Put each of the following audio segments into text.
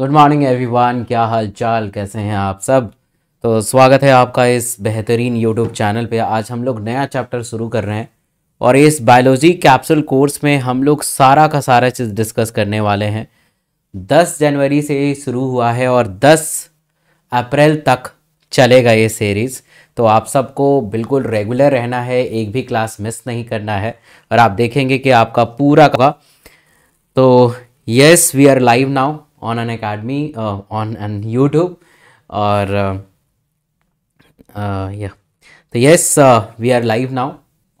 Good morning everyone क्या हाल चाल कैसे हैं आप सब तो स्वागत है आपका इस बेहतरीन यूट्यूब चैनल पे आज हम लोग नया चैप्टर शुरू कर रहे हैं और इस बायोलॉजी कैप्सूल कोर्स में हम लोग सारा का सारा चीज़ डिस्कस करने वाले हैं 10 जनवरी से शुरू हुआ है और 10 अप्रैल तक चलेगा ये सीरीज़ तो आप सबको बिल्कुल रेगुलर रहना है एक भी क्लास मिस नहीं करना है और आप देखेंगे कि आपका पूरा का तो yes we are live now on Unacademy on an YouTube और or uh, uh, तो yes we are live now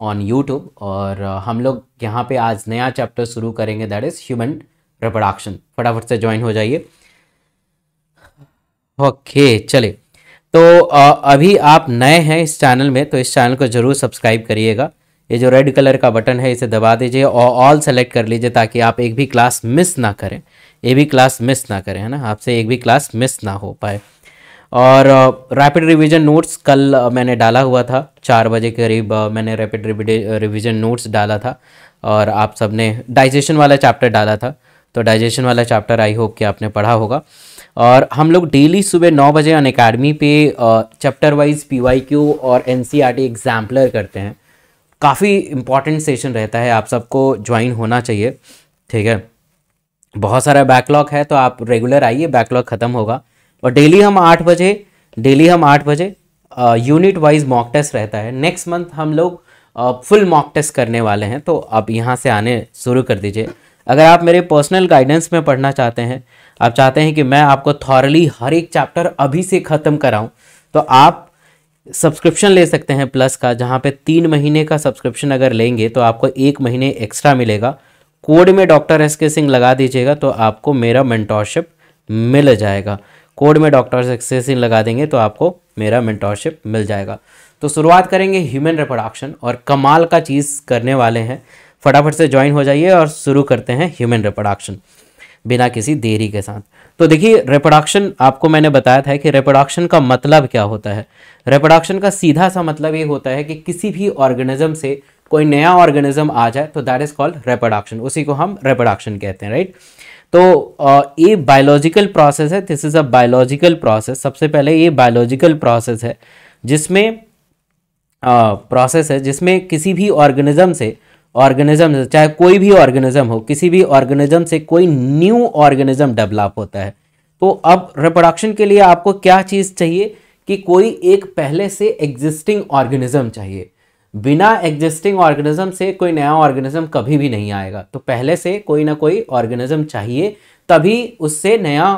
on YouTube और uh, हम लोग यहाँ पे आज नया चैप्टर शुरू करेंगे दैट इज़ ह्यूमन रिप्रोडक्शन फटाफट से ज्वाइन हो जाइए ओके okay, चले तो uh, अभी आप नए हैं इस चैनल में तो इस चैनल को ज़रूर सब्सक्राइब करिएगा ये जो रेड कलर का बटन है इसे दबा दीजिए और ऑल सेलेक्ट कर लीजिए ताकि आप एक भी क्लास मिस ना करें ये भी क्लास मिस ना करें है ना आपसे एक भी क्लास मिस ना हो पाए और रैपिड रिवीजन नोट्स कल मैंने डाला हुआ था चार बजे के करीब मैंने रैपिड रिवीजन नोट्स डाला था और आप सब ने डाइजेशन वाला चैप्टर डाला था तो डाइजेशन वाला चैप्टर आई होप कि आपने पढ़ा होगा और हम लोग डेली सुबह नौ बजे अन अकेडमी पे चैप्टर वाइज पी और एन एग्जाम्पलर e करते हैं काफ़ी इम्पॉर्टेंट सेशन रहता है आप सबको ज्वाइन होना चाहिए ठीक है बहुत सारा बैकलॉग है तो आप रेगुलर आइए बैकलॉग ख़त्म होगा और डेली हम आठ बजे डेली हम आठ बजे यूनिट वाइज मॉक टेस्ट रहता है नेक्स्ट मंथ हम लोग फुल मॉक टेस्ट करने वाले हैं तो आप यहाँ से आने शुरू कर दीजिए अगर आप मेरे पर्सनल गाइडेंस में पढ़ना चाहते हैं आप चाहते हैं कि मैं आपको थॉरली हर एक चैप्टर अभी से ख़त्म कराऊं तो आप सब्सक्रिप्शन ले सकते हैं प्लस का जहाँ पे तीन महीने का सब्सक्रिप्शन अगर लेंगे तो आपको एक महीने एक्स्ट्रा मिलेगा कोड में डॉक्टर एस के सिंह लगा दीजिएगा तो आपको मेरा मेंटोरशिप मिल जाएगा कोड में डॉक्टर एस के सिंह लगा देंगे तो आपको मेरा मेंटोरशिप मिल जाएगा तो शुरुआत करेंगे ह्यूमन रिप्रोडक्शन और कमाल का चीज़ करने वाले हैं फटाफट से ज्वाइन हो जाइए और शुरू करते हैं ह्यूमन रिप्रोडक्शन बिना किसी देरी के साथ तो देखिए रिप्रोडक्शन आपको मैंने बताया था कि रिप्रोडक्शन का मतलब क्या होता है रिप्रोडक्शन का सीधा सा मतलब ये होता है कि किसी भी ऑर्गेनिज्म से कोई नया ऑर्गेनिज्म आ जाए तो दैट इज़ कॉल्ड रेप्रोडक्शन उसी को हम रेप्रोडक्शन कहते हैं राइट तो ये बायोलॉजिकल प्रोसेस है this is a biological process सबसे पहले ये बायोलॉजिकल प्रोसेस है जिसमें प्रोसेस है जिसमें किसी भी ऑर्गेनिज्म से ऑर्गेनिज्म चाहे कोई भी ऑर्गेनिज्म हो किसी भी ऑर्गेनिज्म से कोई न्यू ऑर्गेनिज्म डेवलप होता है तो अब रिप्रोडक्शन के लिए आपको क्या चीज़ चाहिए कि कोई एक पहले से एग्जिस्टिंग ऑर्गेनिज्म चाहिए बिना एग्जिस्टिंग ऑर्गेनिज्म से कोई नया ऑर्गेनिज्म कभी भी नहीं आएगा तो पहले से कोई ना कोई ऑर्गेनिज्म चाहिए तभी उससे नया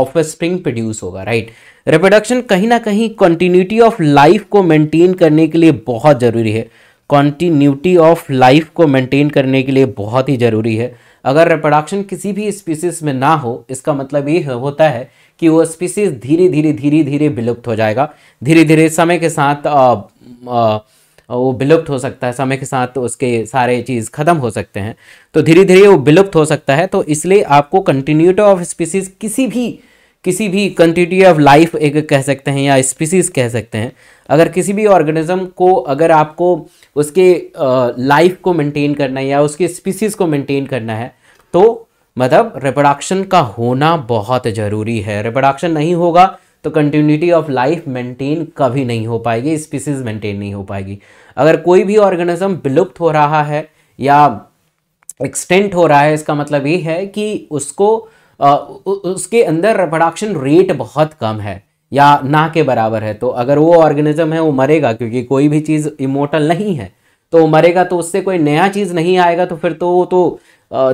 ऑफ स्प्रिंग प्रोड्यूस होगा राइट रिप्रोडक्शन कहीं ना कहीं कंटिन्यूटी ऑफ लाइफ को मेंटेन करने के लिए बहुत ज़रूरी है कॉन्टीन्यूटी ऑफ लाइफ को मेंटेन करने के लिए बहुत ही ज़रूरी है अगर रिप्रोडक्शन किसी भी स्पीसीज में ना हो इसका मतलब ये होता है कि वो स्पीसीज धीरे धीरे धीरे धीरे विलुप्त हो जाएगा धीरे धीरे समय के साथ आ, आ, वो विलुप्त हो सकता है समय के साथ उसके सारे चीज़ ख़त्म हो सकते हैं तो धीरे धीरे वो विलुप्त हो सकता है तो इसलिए आपको कंटिन्यूटी ऑफ स्पीसीज़ किसी भी किसी भी कंटिन्यूटी ऑफ लाइफ एक कह सकते हैं या स्पीसीज़ कह सकते हैं अगर किसी भी ऑर्गेनिज्म को अगर आपको उसके लाइफ को मेंटेन करना है या उसकी स्पीसीज़ को मेंटेन करना है तो मतलब रिप्रोडक्शन का होना बहुत ज़रूरी है रिप्रोडक्शन नहीं होगा तो कंटिन्यूटी ऑफ लाइफ मेंटेन कभी नहीं हो पाएगी स्पीसीज मेंटेन नहीं हो पाएगी अगर कोई भी ऑर्गेनिज्म विलुप्त हो रहा है या एक्सटेंट हो रहा है इसका मतलब ये है कि उसको आ, उसके अंदर रिप्रोडक्शन रेट बहुत कम है या ना के बराबर है तो अगर वो ऑर्गेनिज्म है वो मरेगा क्योंकि कोई भी चीज़ इमोटल नहीं है तो मरेगा तो उससे कोई नया चीज़ नहीं आएगा तो फिर तो वो तो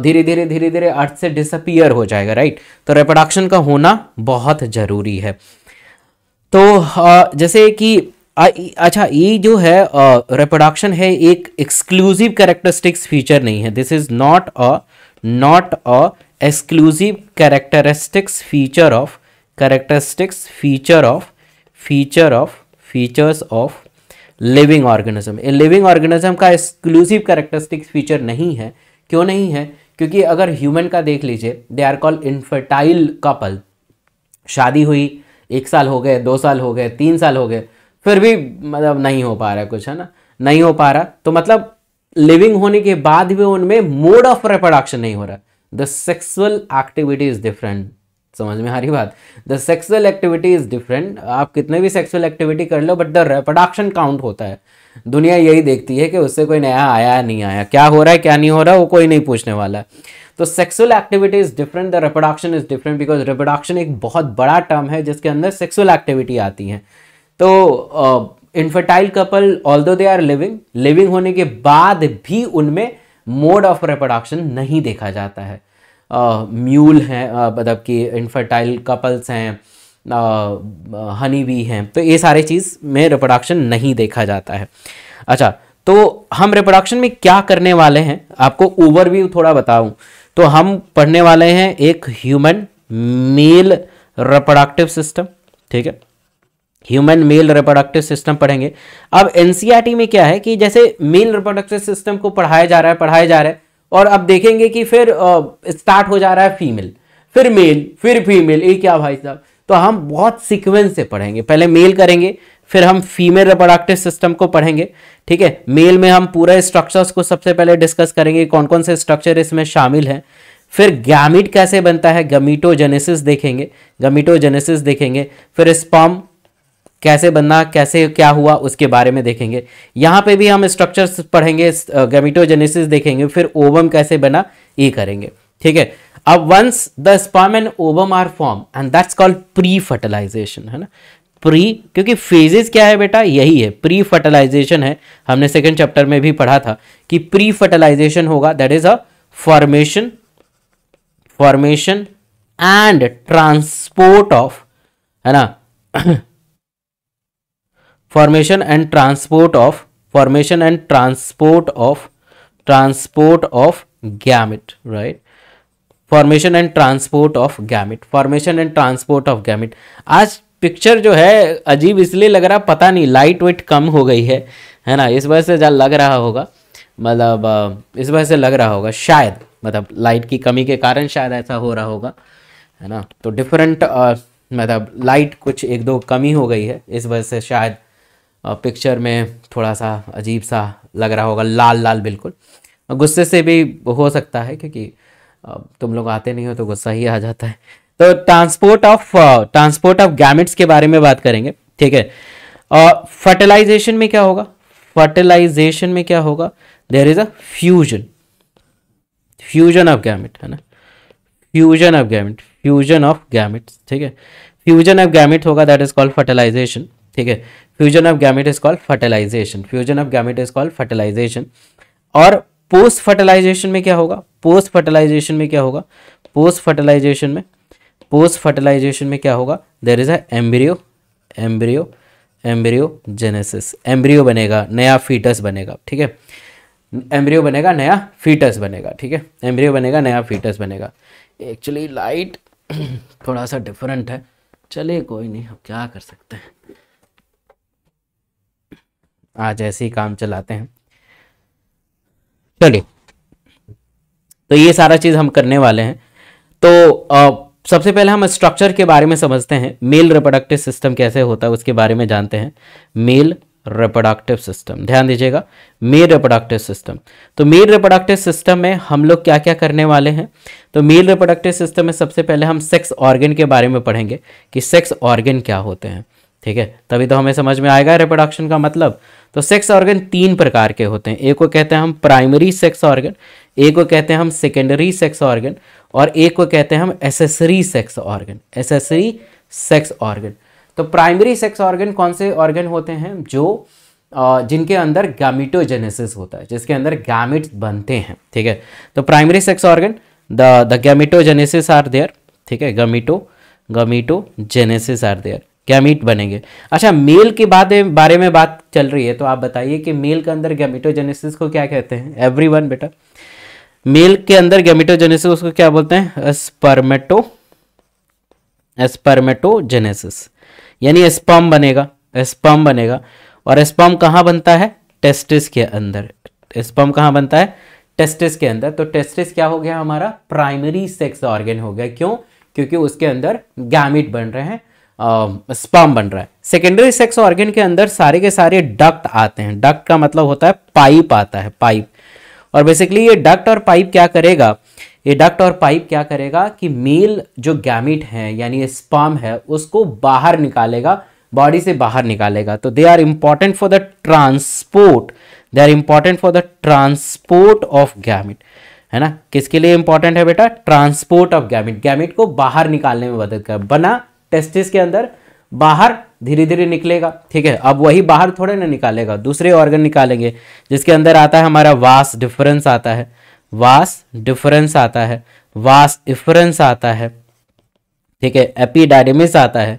धीरे धीरे धीरे धीरे अर्थ से डिसअपियर हो जाएगा राइट तो रिप्रोडक्शन का होना बहुत ज़रूरी है तो जैसे कि अच्छा ये जो है रिप्रोडक्शन है एक एक्सक्लूसिव कैरेक्टरिस्टिक्स फीचर नहीं है this is not a not a exclusive characteristics feature of characteristics feature of feature of features of living organism a living organism का एक्सक्लूसिव कैरेक्टरिस्टिक्स फीचर नहीं है क्यों नहीं है क्योंकि अगर ह्यूमन का देख लीजिए they are call infertile couple शादी हुई एक साल हो गए दो साल हो गए तीन साल हो गए फिर भी मतलब नहीं हो पा रहा कुछ है ना नहीं हो पा रहा तो मतलब लिविंग होने के बाद भी उनमें मोड ऑफ रिप्रोडक्शन नहीं हो रहा the sexual activity is different समझ में आ रही बात the sexual activity is different आप कितने भी सेक्सुअल एक्टिविटी कर लो बट द रिप्रोडक्शन काउंट होता है दुनिया यही देखती है कि उससे कोई नया आया नहीं आया क्या हो रहा है क्या नहीं हो रहा है वो कोई नहीं पूछने वाला है तो sexual activity is different the reproduction is different because reproduction एक बहुत बड़ा टर्म है जिसके अंदर सेक्सुअल एक्टिविटी आती है तो इनफर्टाइल कपल ऑल दो दे आर लिविंग लिविंग होने के बाद भी उनमें मोड ऑफ रिप्रोडक्शन नहीं देखा जाता है म्यूल uh, है मतलब uh, कि इनफर्टाइल कपल्स हैं हनी भी हैं तो ये सारे चीज़ में रिप्रोडक्शन नहीं देखा जाता है अच्छा तो हम रिप्रोडक्शन में क्या करने वाले हैं आपको ओवरव्यू थोड़ा बताऊँ तो हम पढ़ने वाले हैं एक ह्यूमन मेल रिप्रोडक्टिव सिस्टम ठीक है ह्यूमन मेल रिप्रोडक्टिव सिस्टम पढ़ेंगे अब एन e में क्या है कि जैसे मेल रिप्रोडक्टिव सिस्टम को पढ़ाया जा रहा है पढ़ाया जा रहा है और अब देखेंगे कि फिर स्टार्ट हो जा रहा है फीमेल फिर मेल फिर फीमेल ये क्या भाई साहब तो हम बहुत सिक्वेंस से पढ़ेंगे पहले मेल करेंगे फिर हम फीमेल रिप्रोडक्टिव सिस्टम को पढ़ेंगे ठीक है मेल में हम पूरा स्ट्रक्चर्स को सबसे पहले डिस्कस करेंगे कौन कौन से स्ट्रक्चर इसमें शामिल हैं फिर गैमिट कैसे बनता है गमीटोजेनेसिस देखेंगे गमीटोजेनेसिस देखेंगे फिर स्पॉम कैसे बनना कैसे क्या हुआ उसके बारे में देखेंगे यहाँ पे भी हम स्ट्रक्चर्स पढ़ेंगे गमीटोजेनेसिस देखेंगे फिर ओवम कैसे बना ये करेंगे ठीक है अब once the sperm and ovum are form and that's called pre fertilisation है ना प्री क्योंकि फेजेस क्या है बेटा यही है प्री फर्टिलाइजेशन है हमने सेकेंड चैप्टर में भी पढ़ा था कि प्री फर्टिलाइजेशन होगा that is a formation formation and transport of है ना formation and transport of formation and transport of transport of gamete right formation and transport of gamete formation and transport of gamete आज picture जो है अजीब इसलिए लग रहा पता नहीं लाइट वेट कम हो गई है है ना इस वजह से जहाँ लग रहा होगा मतलब इस वजह से लग रहा होगा शायद मतलब लाइट की कमी के कारण शायद ऐसा हो रहा होगा है ना तो डिफरेंट मतलब लाइट कुछ एक दो कमी हो गई है इस वजह से शायद पिक्चर में थोड़ा सा अजीब सा लग रहा होगा लाल लाल बिल्कुल गुस्से से भी हो सकता है क्योंकि तुम लोग आते नहीं हो तो गुस्सा ही आ जाता है तो transport of transport of gametes के बारे में बात करेंगे ठीक है और uh, फर्टिलाइजेशन में क्या होगा फर्टिलाइजेशन में क्या होगा there is a fusion fusion of gamete है ना fusion of gamete fusion of gamete ठीक है फ्यूजन ऑफ गैमिट होगा दैट इज कॉल्ड फर्टिलाइजेशन ठीक है fusion of gamete is called fertilisation fusion of gamete is called fertilisation और post fertilisation में क्या होगा पोस्ट फर्टिलाइजेशन में क्या होगा पोस्ट फर्टिलाइजेशन में पोस्ट फर्टिलाइजेशन में क्या होगा there is embryo embryo embryogenesis embryo बनेगा नया फीटस बनेगा ठीक है एम्ब्रियो बनेगा नया फीटस बनेगा ठीक है एम्ब्रियो बनेगा नया फीटस बनेगा एक्चुअली लाइट थोड़ा सा डिफरेंट है चलिए कोई नहीं अब क्या कर सकते हैं आज ऐसे ही काम चलाते हैं चलिए तो ये सारा चीज़ हम करने वाले हैं तो आ, सबसे पहले हम स्ट्रक्चर के बारे में समझते हैं मेल रिप्रोडक्टिव सिस्टम कैसे होता है उसके बारे में जानते हैं मेल रिप्रोडक्टिव सिस्टम ध्यान दीजिएगा मेल रिप्रोडक्टिव सिस्टम तो मेल रिप्रोडक्टिव सिस्टम में हम लोग क्या क्या करने वाले हैं तो मेल रिप्रोडक्टिव सिस्टम में सबसे पहले हम सेक्स ऑर्गेन के बारे में पढ़ेंगे कि सेक्स ऑर्गेन क्या होते हैं ठीक है तभी तो हमें समझ में आएगा रिप्रोडक्शन का मतलब तो सेक्स ऑर्गेन तीन प्रकार के होते हैं एक को कहते हैं हम प्राइमरी सेक्स ऑर्गेन एक को कहते हैं हम सेकेंडरी सेक्स ऑर्गन और एक को कहते हैं हम accessory sex organ accessory sex organ तो प्राइमरी सेक्स ऑर्गन कौन से ऑर्गन होते हैं जो जिनके अंदर गैमिटोजेनेसिस होता है जिसके अंदर गैमिट बनते हैं ठीक है तो primary sex organ the the gametogenesis are there ठीक है gameto gametogenesis are there gamete बनेंगे अच्छा मेल के बाद बारे में बात चल रही है तो आप बताइए कि मेल के अंदर गैमिटोजेनेसिस को क्या कहते हैं एवरी बेटा मेल के अंदर गैमिटोजेनेसिस उसको क्या बोलते हैं एस्पर्मेटो एस्पर्मेटोजेनेसिस यानी एस्पर्म बनेगा एस्पर्म बनेगा और एस्पर्म कहां बनता है टेस्टिस के अंदर एस्पर्म कहां बनता है टेस्टिस के अंदर तो टेस्टिस क्या हो गया हमारा प्राइमरी सेक्स ऑर्गेन हो गया क्यों क्योंकि उसके अंदर गैमिट बन रहे हैं स्पर्म बन रहा है सेकेंडरी सेक्स ऑर्गेन के अंदर सारे के सारे डक्ट आते हैं डक्ट का मतलब होता है पाइप आता है पाइप और बेसिकली ये डक्ट और पाइप क्या करेगा ये डक्ट और पाइप क्या करेगा कि मेल जो गैमिट है यानी स्पाम है उसको बाहर निकालेगा बॉडी से बाहर निकालेगा तो they are important for the transport they are important for the transport of gamete है ना किसके लिए इंपॉर्टेंट है बेटा ट्रांसपोर्ट ऑफ गैमिट गैमिट को बाहर निकालने में मदद कर बना टेस्टिस के अंदर बाहर धीरे धीरे निकलेगा ठीक है अब वही बाहर थोड़े ना निकालेगा दूसरे ऑर्गन निकालेंगे जिसके अंदर आता है हमारा वास डिफरेंस आता है वास डिफरेंस आता है वास डिफरेंस आता है ठीक है एपीडाइडमिस आता है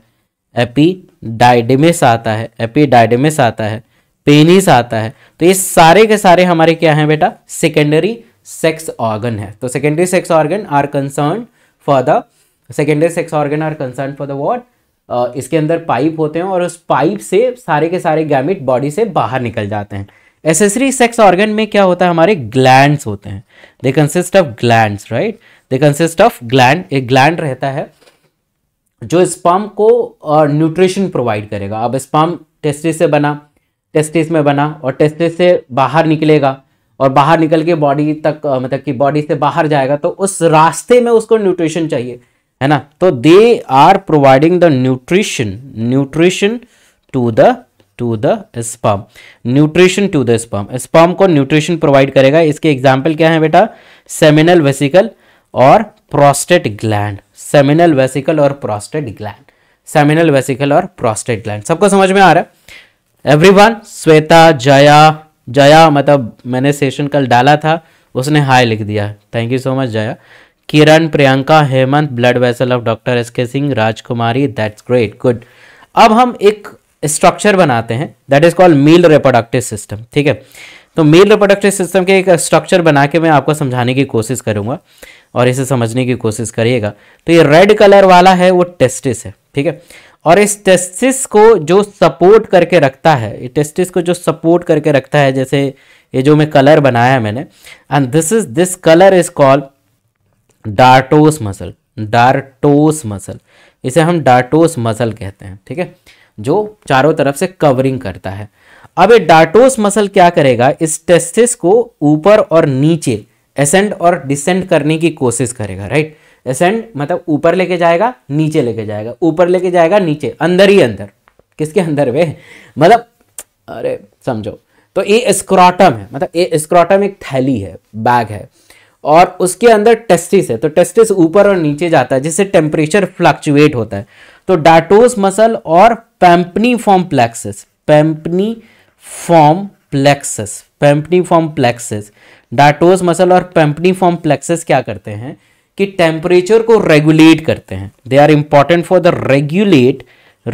एपीडाइडमिस आता है एपीडाइडमिस आता है पेनिस आता है तो ये सारे के सारे हमारे क्या हैं बेटा सेकेंडरी सेक्स ऑर्गन है तो secondary sex organ are concern for the secondary sex organ are concern for the what इसके अंदर पाइप होते हैं और उस पाइप से सारे के सारे गैमिट बॉडी से बाहर निकल जाते हैं एसेसरी सेक्स ऑर्गन में क्या होता है हमारे ग्लैंड होते हैं they consist of gland right they consist of gland एक ग्लैंड रहता है जो स्पम को न्यूट्रिशन प्रोवाइड करेगा अब स्पम टेस्टिस से बना टेस्टिस में बना और टेस्टिस से बाहर निकलेगा और बाहर निकल के बॉडी तक मतलब कि बॉडी से बाहर जाएगा तो उस रास्ते में उसको न्यूट्रिशन चाहिए है ना तो they are providing the nutrition nutrition to the to the sperm nutrition to the sperm sperm को न्यूट्रिशन प्रोवाइड करेगा इसके एग्जाम्पल क्या है बेटा सेमिनल वेसिकल और प्रोस्टेट ग्लैंड सेमिनल वेसिकल और प्रोस्टेट ग्लैंड सेमिनल वेसिकल और प्रोस्टेट ग्लैंड सबको समझ में आ रहा है वन श्वेता जया जया मतलब मैंने सेशन कल डाला था उसने हाई लिख दिया thank you so much Jaya Kiran Priyanka Hemant blood vessel of doctor S K Singh राजकुमारी दैट्स ग्रेट गुड अब हम एक स्ट्रक्चर बनाते हैं that is called male reproductive system ठीक है तो मील रिप्रोडक्टिव सिस्टम के एक स्ट्रक्चर बना के मैं आपको समझाने की कोशिश करूंगा और इसे समझने की कोशिश करिएगा तो ये रेड कलर वाला है वो टेस्टिस है ठीक है और इस टेस्टिस को जो सपोर्ट करके रखता है ये टेस्टिस को जो सपोर्ट करके रखता है जैसे ये जो मैं कलर बनाया मैंने and this is this colour is called dartos muscle dartos muscle इसे हम डार्टोस मसल कहते हैं ठीक है जो चारों तरफ से कवरिंग करता है अब ये डार्टोस मसल क्या करेगा इस टेस्टिस को ऊपर और नीचे एसेंड और डिसेंड करने की कोशिश करेगा राइट एसेंड मतलब ऊपर लेके जाएगा नीचे लेके जाएगा ऊपर लेके जाएगा नीचे अंदर ही अंदर किसके अंदर वे मतलब अरे समझो तो ये स्क्रॉटम है मतलब ये स्क्रॉटम एक थैली है बैग है और उसके अंदर टेस्टिस है तो टेस्टिस ऊपर और नीचे जाता है जिससे टेम्परेचर फ्लक्चुएट होता है तो डाटोस मसल और pampiniform plexus pampiniform plexus pampiniform plexus dartos muscle और पैम्पनी फॉर्म प्लेक्सिस क्या करते हैं कि टेम्परेचर को रेगुलेट करते हैं they are important for the regulate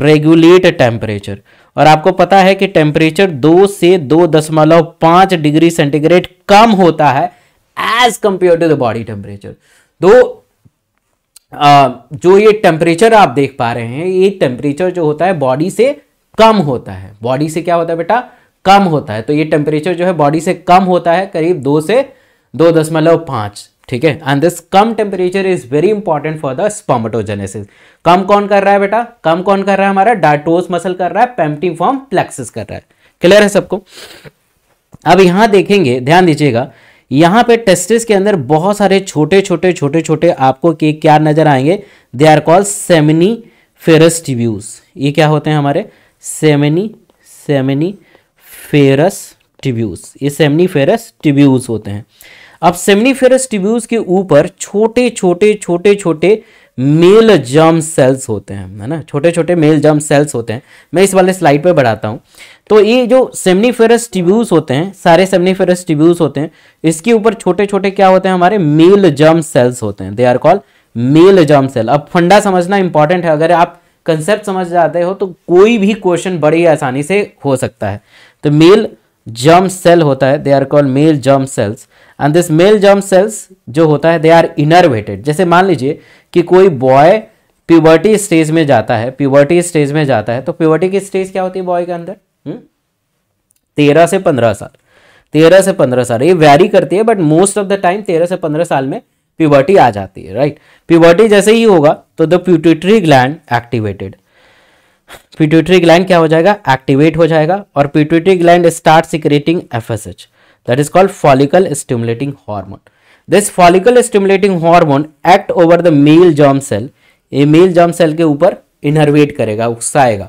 regulate temperature और आपको पता है कि टेम्परेचर दो से दो दशमलव पाँच डिग्री सेंटीग्रेड कम होता है as compare to the body temperature दो जो ये टेम्परेचर आप देख पा रहे हैं ये टेम्परेचर जो होता है बॉडी से कम होता है बॉडी से क्या होता है बेटा कम होता है तो ये टेम्परेचर जो है बॉडी से कम होता है करीब दो से दो दशमलव पांच ठीक है एंड दिस कम temperature is very important for the spermatogenesis कम कौन कर रहा है बेटा कम कौन कर रहा है हमारा डाटोस मसल कर रहा है पेम्पटी फॉर्म प्लेक्सिस कर रहा है क्लियर है सबको अब यहां देखेंगे ध्यान दीजिएगा यहाँ पे टेस्टिस के अंदर बहुत सारे छोटे छोटे छोटे छोटे आपको के क्या नजर आएंगे they are call seminiferous tubules ये क्या होते हैं हमारे सेमिनी सेमिनी फेरस ट्यूब्यूज ये सेमिनी फेरस ट्यूब्यूज होते हैं अब सेमिनी फेरस ट्यूब्यूज के ऊपर छोटे छोटे छोटे छोटे मेल जर्म सेल्स होते हैं है ना छोटे छोटे मेल जर्म सेल्स होते हैं मैं इस वाले स्लाइड पर बढ़ाता हूँ तो ये जो सेमनीफेरस टिब्यूज होते हैं सारे सेमनीफेरस टिब्यूज होते हैं इसके ऊपर छोटे छोटे क्या होते हैं हमारे मेल जर्म सेल्स होते हैं they are called male germ cell अब फंडा समझना इंपॉर्टेंट है अगर आप कंसेप्ट समझ जाते हो तो कोई भी क्वेश्चन बड़ी आसानी से हो सकता है तो मेल जर्म सेल होता है they are called male germ cells and this male germ cells जो होता है दे आर इनर्वेटेड जैसे मान लीजिए कि कोई बॉय प्यूबर्टी स्टेज में जाता है प्यूबर्टी स्टेज में जाता है तो प्यूबर्टी की स्टेज क्या होती है बॉय के अंदर हम्म? तेरह से पंद्रह साल तेरह से पंद्रह साल ये वैरी करती है but most of the time तेरह से पंद्रह साल में प्यूबर्टी आ जाती है राइट प्यूबर्टी जैसे ही होगा तो the pituitary gland activated pituitary gland क्या हो जाएगा एक्टिवेट हो जाएगा और pituitary gland start secreting F S H that is called follicle stimulating hormone this follicle stimulating hormone act over the male germ cell ये मेल जर्म सेल के ऊपर इनहरवेट करेगा उकसाएगा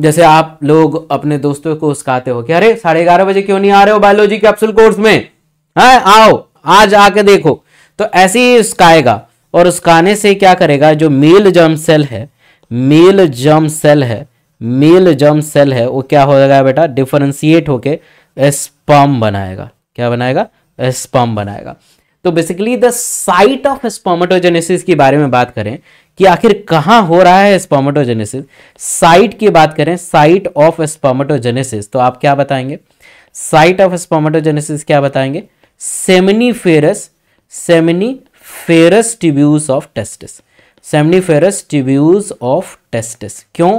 जैसे आप लोग अपने दोस्तों को उकसाते हो कि अरे साढ़े ग्यारह बजे क्यों नहीं आ रहे हो बायोलॉजी कैप्सूल कोर्स में है हाँ, आओ आज आके देखो तो ऐसे ही उकसाएगा और उकसाने से क्या करेगा जो मेल जर्म सेल है मेल जर्म सेल है मेल जर्म सेल है वो क्या हो जाएगा बेटा डिफरेंशिएट होके स्पर्म बनाएगा क्या बनाएगा स्पर्म बनाएगा तो basically the site of spermatogenesis के बारे में बात करें कि आखिर कहां हो रहा है स्पोमेटोजेनेसिस साइट की बात करें साइट ऑफ स्पोमेटोजेनेसिस तो आप क्या बताएंगे साइट ऑफ स्पोमेटोजेनेसिस क्या बताएंगे seminiferous seminiferous tubules of testis seminiferous tubules of testis क्यों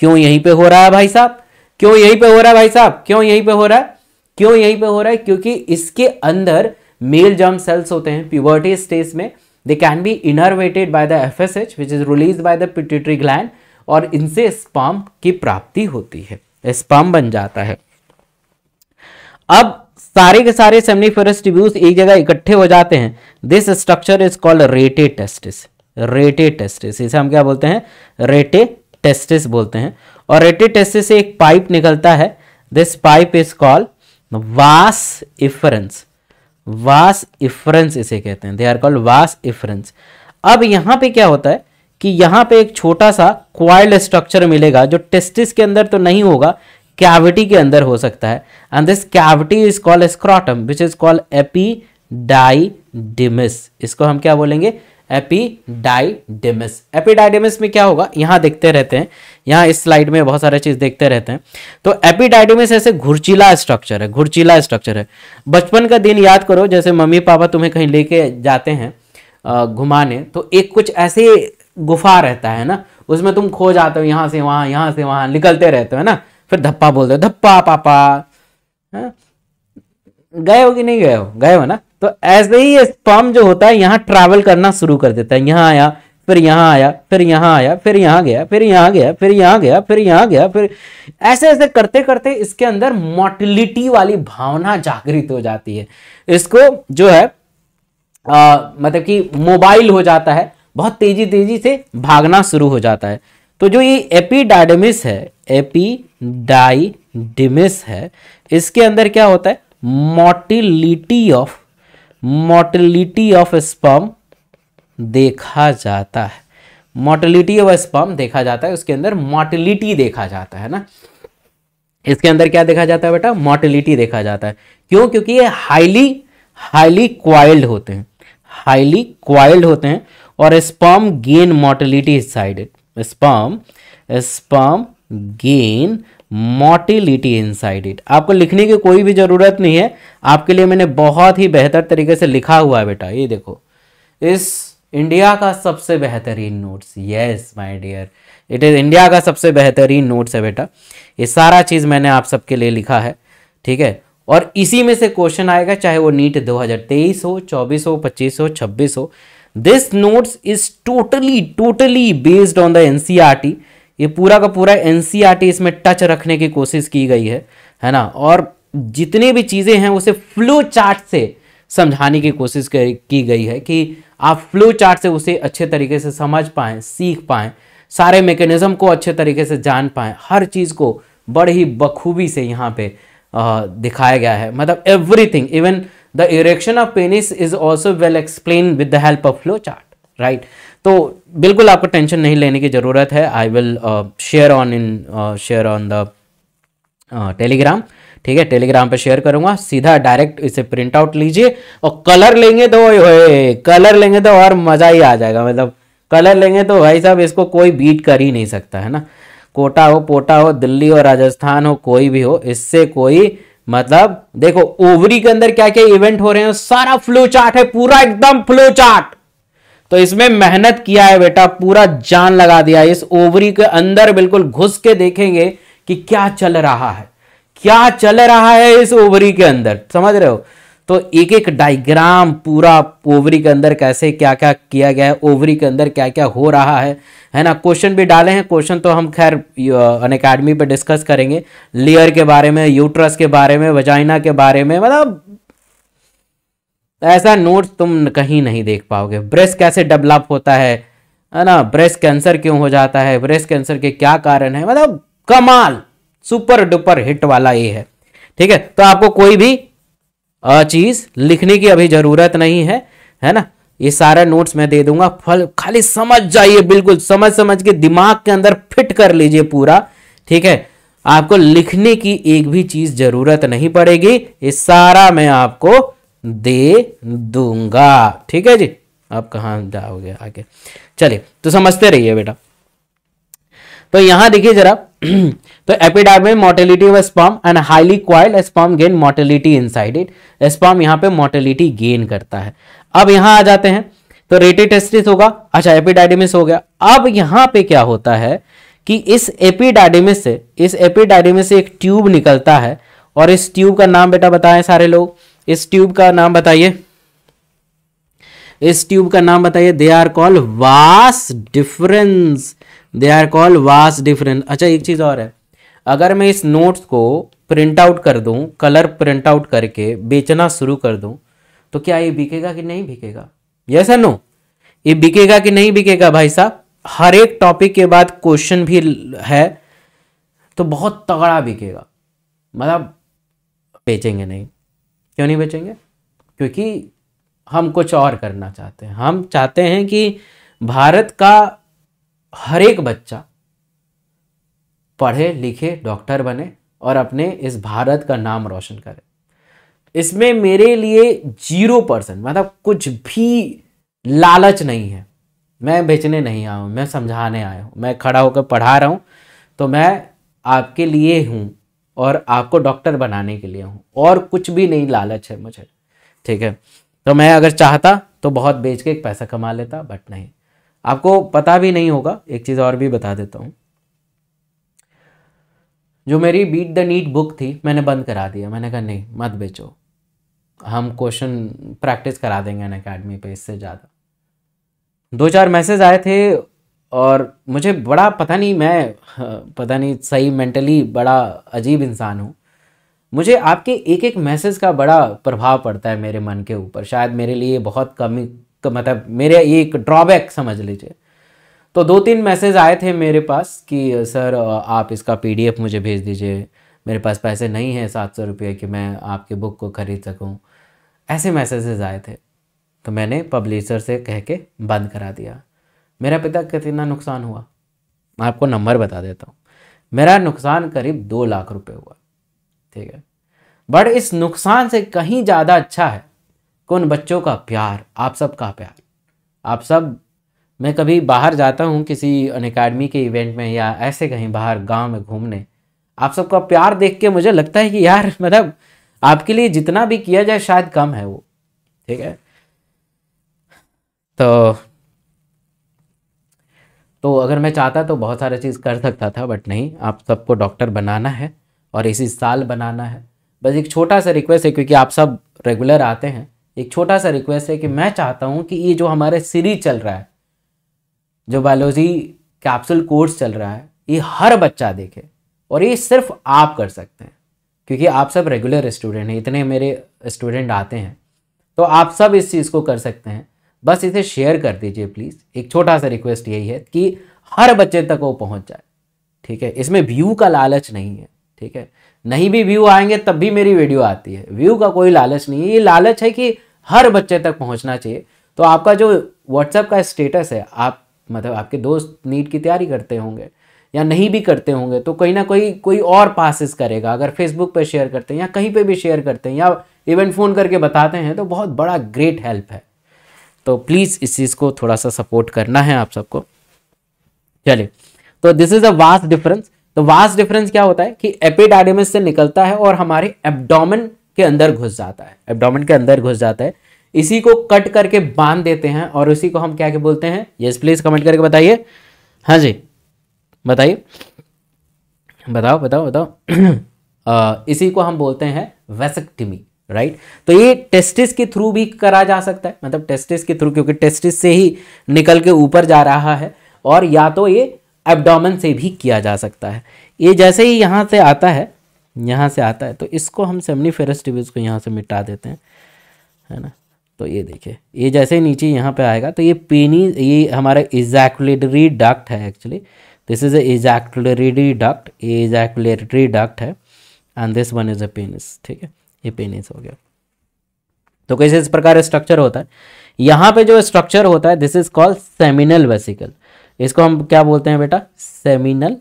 क्यों यहीं पे हो रहा है भाई साहब क्यों यहीं पे हो रहा है भाई साहब क्यों यहीं पे हो रहा है क्यों यहीं पे हो रहा है क्योंकि इसके अंदर मेल जर्म सेल्स होते हैं प्यूबर्टी स्टेज में they can be innervated by the F S H which is release by the pituitary gland और इनसे स्पम की प्राप्ति होती है स्पम बन जाता है अब सारे के सारे सेमनीफेरस ट्यूब्यूल्स एक जगह इकट्ठे हो जाते हैं this structure is called rete testis rete testis इसे हम क्या बोलते हैं रेटे टेस्टिस बोलते हैं और रेटे टेस्टिस से एक पाइप निकलता है दिस पाइप इज कॉल्ड वास इफरेंस वास इफरेंस इसे कहते हैं दे आर कॉल्ड वास इफरेंस अब यहां पे क्या होता है कि यहां पे एक छोटा सा क्वाइल्ड स्ट्रक्चर मिलेगा जो टेस्टिस के अंदर तो नहीं होगा कैविटी के अंदर हो सकता है and this cavity is called scrotum which is called epididymis इसको हम क्या बोलेंगे एपीडाइडेमिस एपीडाइडेमिस में क्या होगा यहाँ देखते रहते हैं यहाँ इस स्लाइड में बहुत सारे चीज देखते रहते हैं तो एपीडाइडेमिस ऐसे घुरचीला स्ट्रक्चर है घुरचीला स्ट्रक्चर है बचपन का दिन याद करो जैसे मम्मी पापा तुम्हें कहीं लेके जाते हैं घुमाने तो एक कुछ ऐसे गुफा रहता है ना उसमें तुम खो जाते हो यहाँ से वहां यहाँ से वहां निकलते रहते हो ना फिर धप्पा बोलते हो धप्पा पापा है हाँ? गए हो कि नहीं गए हो गए हो ना तो ऐसे ही स्पर्म जो होता है यहाँ ट्रैवल करना शुरू कर देता है यहाँ आया फिर यहाँ आया फिर यहाँ आया फिर यहाँ गया फिर यहाँ गया फिर यहाँ गया फिर यहाँ गया फिर ऐसे ऐसे करते करते इसके अंदर मोटिलिटी वाली भावना जागृत हो जाती है इसको जो है मतलब कि मोबाइल हो जाता है बहुत तेजी तेजी से भागना शुरू हो जाता है तो जो ये एपीडाइडमिस है एपीडाइडमिस है इसके अंदर क्या होता है motility of motility of sperm देखा जाता है मोटिलिटी ऑफ स्पम देखा जाता है उसके अंदर मोटिलिटी देखा जाता है ना इसके अंदर क्या देखा जाता है बेटा मोटिलिटी देखा जाता है क्यों क्योंकि ये हाईली हाईली क्वाइल्ड होते हैं हाईली क्वाइल्ड होते हैं और sperm gain motility sided sperm sperm gain motility inside it आपको लिखने की कोई भी ज़रूरत नहीं है आपके लिए मैंने बहुत ही बेहतर तरीके से लिखा हुआ है बेटा ये देखो इस इंडिया का सबसे बेहतरीन notes yes my dear it is India का सबसे बेहतरीन नोट्स है बेटा ये सारा चीज़ मैंने आप सबके लिए लिखा है ठीक है और इसी में से क्वेश्चन आएगा चाहे वो नीट 2023 हो 24 हो 25 हो 26 हो this notes is totally totally based on the N C R T ये पूरा का पूरा एन e इसमें टच रखने की कोशिश की गई है है ना और जितनी भी चीज़ें हैं उसे फ्लो चार्ट से समझाने की कोशिश की गई है कि आप फ्लो चार्ट से उसे अच्छे तरीके से समझ पाएँ सीख पाएँ सारे मेकेनिज़म को अच्छे तरीके से जान पाएँ हर चीज़ को बड़े ही बखूबी से यहाँ पे दिखाया गया है मतलब everything even the erection of penis is also well explain with the help of flow chart right तो बिल्कुल आपको टेंशन नहीं लेने की ज़रूरत है I will share on in share on the Telegram ठीक है टेलीग्राम पे शेयर करूंगा सीधा डायरेक्ट इसे प्रिंट आउट लीजिए और कलर लेंगे तो ओए कलर लेंगे तो और मज़ा ही आ जाएगा मतलब कलर लेंगे तो भाई साहब इसको कोई बीट कर ही नहीं सकता है ना कोटा हो पोटा हो दिल्ली हो राजस्थान हो कोई भी हो इससे कोई मतलब देखो ओवरी के अंदर क्या क्या इवेंट हो रहे हैं सारा फ्लो चार्ट है पूरा एकदम फ्लो चार्ट तो इसमें मेहनत किया है बेटा पूरा जान लगा दिया इस ओवरी के अंदर बिल्कुल घुस के देखेंगे कि क्या चल रहा है क्या चल रहा है इस ओवरी के अंदर समझ रहे हो तो एक एक डायग्राम पूरा ओवरी के अंदर कैसे क्या क्या किया गया है ओवरी के अंदर क्या क्या हो रहा है है ना क्वेश्चन भी डाले हैं क्वेश्चन तो हम खैर अन अकेडमी पर डिस्कस करेंगे लेयर के बारे में यूट्रस के बारे में वजाइना के बारे में मतलब ऐसा नोट तुम कहीं नहीं देख पाओगे ब्रेस्ट कैसे डेवलप होता है है ना ब्रेस्ट कैंसर क्यों हो जाता है ब्रेस्ट कैंसर के क्या कारण है मतलब कमाल सुपर डुपर हिट वाला ये है ठीक है तो आपको कोई भी चीज़ लिखने की अभी ज़रूरत नहीं है है ना ये सारा नोट्स मैं दे दूंगा फल खाली समझ जाइए बिल्कुल समझ समझ के दिमाग के अंदर फिट कर लीजिए पूरा ठीक है आपको लिखने की एक भी चीज़ ज़रूरत नहीं पड़ेगी ये सारा मैं आपको दे दूंगा ठीक है जी आप कहाँ जाओगे आगे चलिए तो समझते रहिए बेटा तो यहां देखिए जरा तो epidermis mortality of sperm and highly coil sperm gain mortality side it sperm यहां पे मोर्टेलिटी गेन करता है अब यहां आ जाते हैं तो रेटेड टेस्टिस होगा अच्छा एपिडाइडेमिस हो गया अब यहां पे क्या होता है कि इस एपिडाइडेमिस से इस एपिडाइडेमिस से एक ट्यूब निकलता है और इस ट्यूब का नाम बेटा बताएं सारे लोग इस ट्यूब का नाम बताइए इस ट्यूब का नाम बताइए they are call vas deferens they are call vas deferens अच्छा एक चीज़ और है अगर मैं इस नोट्स को प्रिंट आउट कर दूं कलर प्रिंट आउट करके बेचना शुरू कर दूं तो क्या ये बिकेगा कि नहीं बिकेगा यस है नो ये बिकेगा कि नहीं बिकेगा भाई साहब हर एक टॉपिक के बाद क्वेश्चन भी है तो बहुत तगड़ा बिकेगा मतलब बेचेंगे नहीं क्यों नहीं बेचेंगे क्योंकि हम कुछ और करना चाहते हैं हम चाहते हैं कि भारत का हर एक बच्चा पढ़े लिखे डॉक्टर बने और अपने इस भारत का नाम रोशन करे इसमें मेरे लिए जीरो परसेंट मतलब कुछ भी लालच नहीं है मैं बेचने नहीं आया हूँ मैं समझाने आया हूँ मैं खड़ा होकर पढ़ा रहा हूँ तो मैं आपके लिए हूँ और आपको डॉक्टर बनाने के लिए हूँ और कुछ भी नहीं लालच है मुझे ठीक है तो मैं अगर चाहता तो बहुत बेच के एक पैसा कमा लेता बट नहीं आपको पता भी नहीं होगा एक चीज़ और भी बता देता हूँ जो मेरी बीट द नीट बुक थी मैंने बंद करा दिया मैंने कहा नहीं मत बेचो हम क्वेश्चन प्रैक्टिस करा देंगे अन अकेडमी पर इससे ज़्यादा दो चार मैसेज आए थे और मुझे बड़ा पता नहीं मैं हाँ, पता नहीं सही मेंटली बड़ा अजीब इंसान हूँ मुझे आपके एक एक मैसेज का बड़ा प्रभाव पड़ता है मेरे मन के ऊपर शायद मेरे लिए बहुत कमी मतलब मेरे ये एक ड्रॉबैक समझ लीजिए तो दो तीन मैसेज आए थे मेरे पास कि सर आप इसका पीडीएफ मुझे भेज दीजिए मेरे पास पैसे नहीं हैं सात सौ रुपये कि मैं आपके बुक को ख़रीद सकूँ ऐसे मैसेजेस आए थे तो मैंने पब्लिशर से कह के बंद करा दिया मेरा पिता कितना नुकसान हुआ मैं आपको नंबर बता देता हूँ मेरा नुकसान करीब दो लाख रुपए हुआ ठीक है बट इस नुकसान से कहीं ज़्यादा अच्छा है उन बच्चों का प्यार आप सब का प्यार आप सब मैं कभी बाहर जाता हूँ किसी अन अकेडमी के इवेंट में या ऐसे कहीं बाहर गांव में घूमने आप सबका प्यार देख के मुझे लगता है कि यार मतलब आपके लिए जितना भी किया जाए शायद कम है वो ठीक है तो तो अगर मैं चाहता तो बहुत सारा चीज़ कर सकता था बट नहीं आप सबको डॉक्टर बनाना है और इसी साल बनाना है बस एक छोटा सा रिक्वेस्ट है क्योंकि आप सब रेगुलर आते हैं एक छोटा सा रिक्वेस्ट है कि मैं चाहता हूँ कि ये जो हमारे सीरीज चल रहा है जो बायोलॉजी कैप्सूल कोर्स चल रहा है ये हर बच्चा देखे और ये सिर्फ आप कर सकते हैं क्योंकि आप सब रेगुलर स्टूडेंट हैं इतने मेरे स्टूडेंट आते हैं तो आप सब इस चीज़ को कर सकते हैं बस इसे शेयर कर दीजिए प्लीज़ एक छोटा सा रिक्वेस्ट यही है कि हर बच्चे तक वो पहुंच जाए ठीक है इसमें व्यू का लालच नहीं है ठीक है नहीं भी व्यू आएंगे तब भी मेरी वीडियो आती है व्यू का कोई लालच नहीं है ये लालच है कि हर बच्चे तक पहुंचना चाहिए तो आपका जो व्हाट्सएप का स्टेटस है आप मतलब आपके दोस्त नीट की तैयारी करते होंगे या नहीं भी करते होंगे तो कहीं ना कहीं कोई और पासिस करेगा अगर फेसबुक पर शेयर करते हैं या कहीं पर भी शेयर करते हैं या इवन फ़ोन करके बताते हैं तो बहुत बड़ा ग्रेट हेल्प है तो प्लीज़ इस चीज़ को थोड़ा सा सपोर्ट करना है आप सबको चलिए तो this is a vas deferens तो वास्ट डिफरेंस क्या होता है कि एपिडार्डमिस से निकलता है और हमारे एब्डोमेन के अंदर घुस जाता है एब्डोमेन के अंदर घुस जाता है इसी को कट करके बांध देते हैं और इसी को हम क्या के बोलते हैं यस प्लीज कमेंट करके बताइए हाँ जी बताइए बताओ बताओ बताओ आ, इसी को हम बोलते हैं वैसक्टिमी राइट right? तो ये टेस्टिस के थ्रू भी करा जा सकता है मतलब टेस्टिस के थ्रू क्योंकि टेस्टिस से ही निकल के ऊपर जा रहा है और या तो ये एबडामन से भी किया जा सकता है ये जैसे ही यहाँ से आता है यहाँ से आता है तो इसको हम सेमनी फेरेस्टिविज को यहाँ से मिटा देते हैं है ना तो ये देखिए ये जैसे ही नीचे यहाँ पे आएगा तो ये पेनी ये हमारा इजैकुलेटरी डक्ट है actually this is ejaculatory duct ये इजैकुलेटरी डक्ट है and this one is a penis ठीक है ये पेनिस हो गया तो कैसे इस प्रकार स्ट्रक्चर होता है यहां पे जो स्ट्रक्चर होता है this is called seminal vesicle इसको हम क्या बोलते हैं बेटा seminal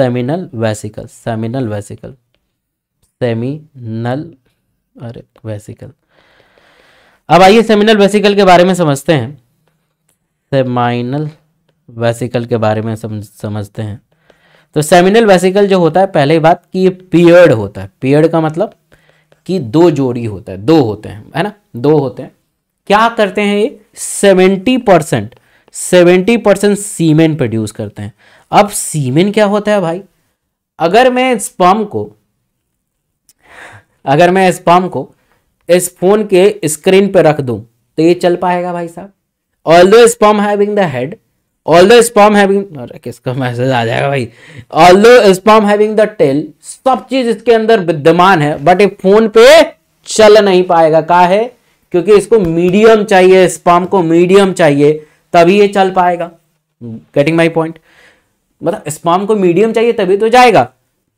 seminal vesicle seminal vesicle seminal अरे वेसिकल अब आइए सेमिनल वेसिकल के बारे में समझते हैं सेमाइनल वेसिकल के बारे में समझते हैं तो सेमिनल वेसिकल जो होता है पहले बात कि ये पियर्ड होता है पियर्ड का मतलब कि दो जोड़ी होता है दो होते हैं है ना दो होते हैं क्या करते हैं ये seventy percent seventy percent semen produce करते हैं अब सीमेन क्या होता है भाई अगर मैं स्पम को अगर मैं स्पम को इस फोन के स्क्रीन पर रख दूं तो ये चल पाएगा भाई साहब although sperm having the head although sperm having किसका मैसेज आ जाएगा भाई although sperm having the tail सब चीज इसके अंदर विद्यमान है बट ये फोन पे चल नहीं पाएगा का है क्योंकि इसको मीडियम चाहिए स्पॉम को मीडियम चाहिए तभी ये चल पाएगा गेटिंग माई पॉइंट मतलब स्पॉम को मीडियम चाहिए तभी तो जाएगा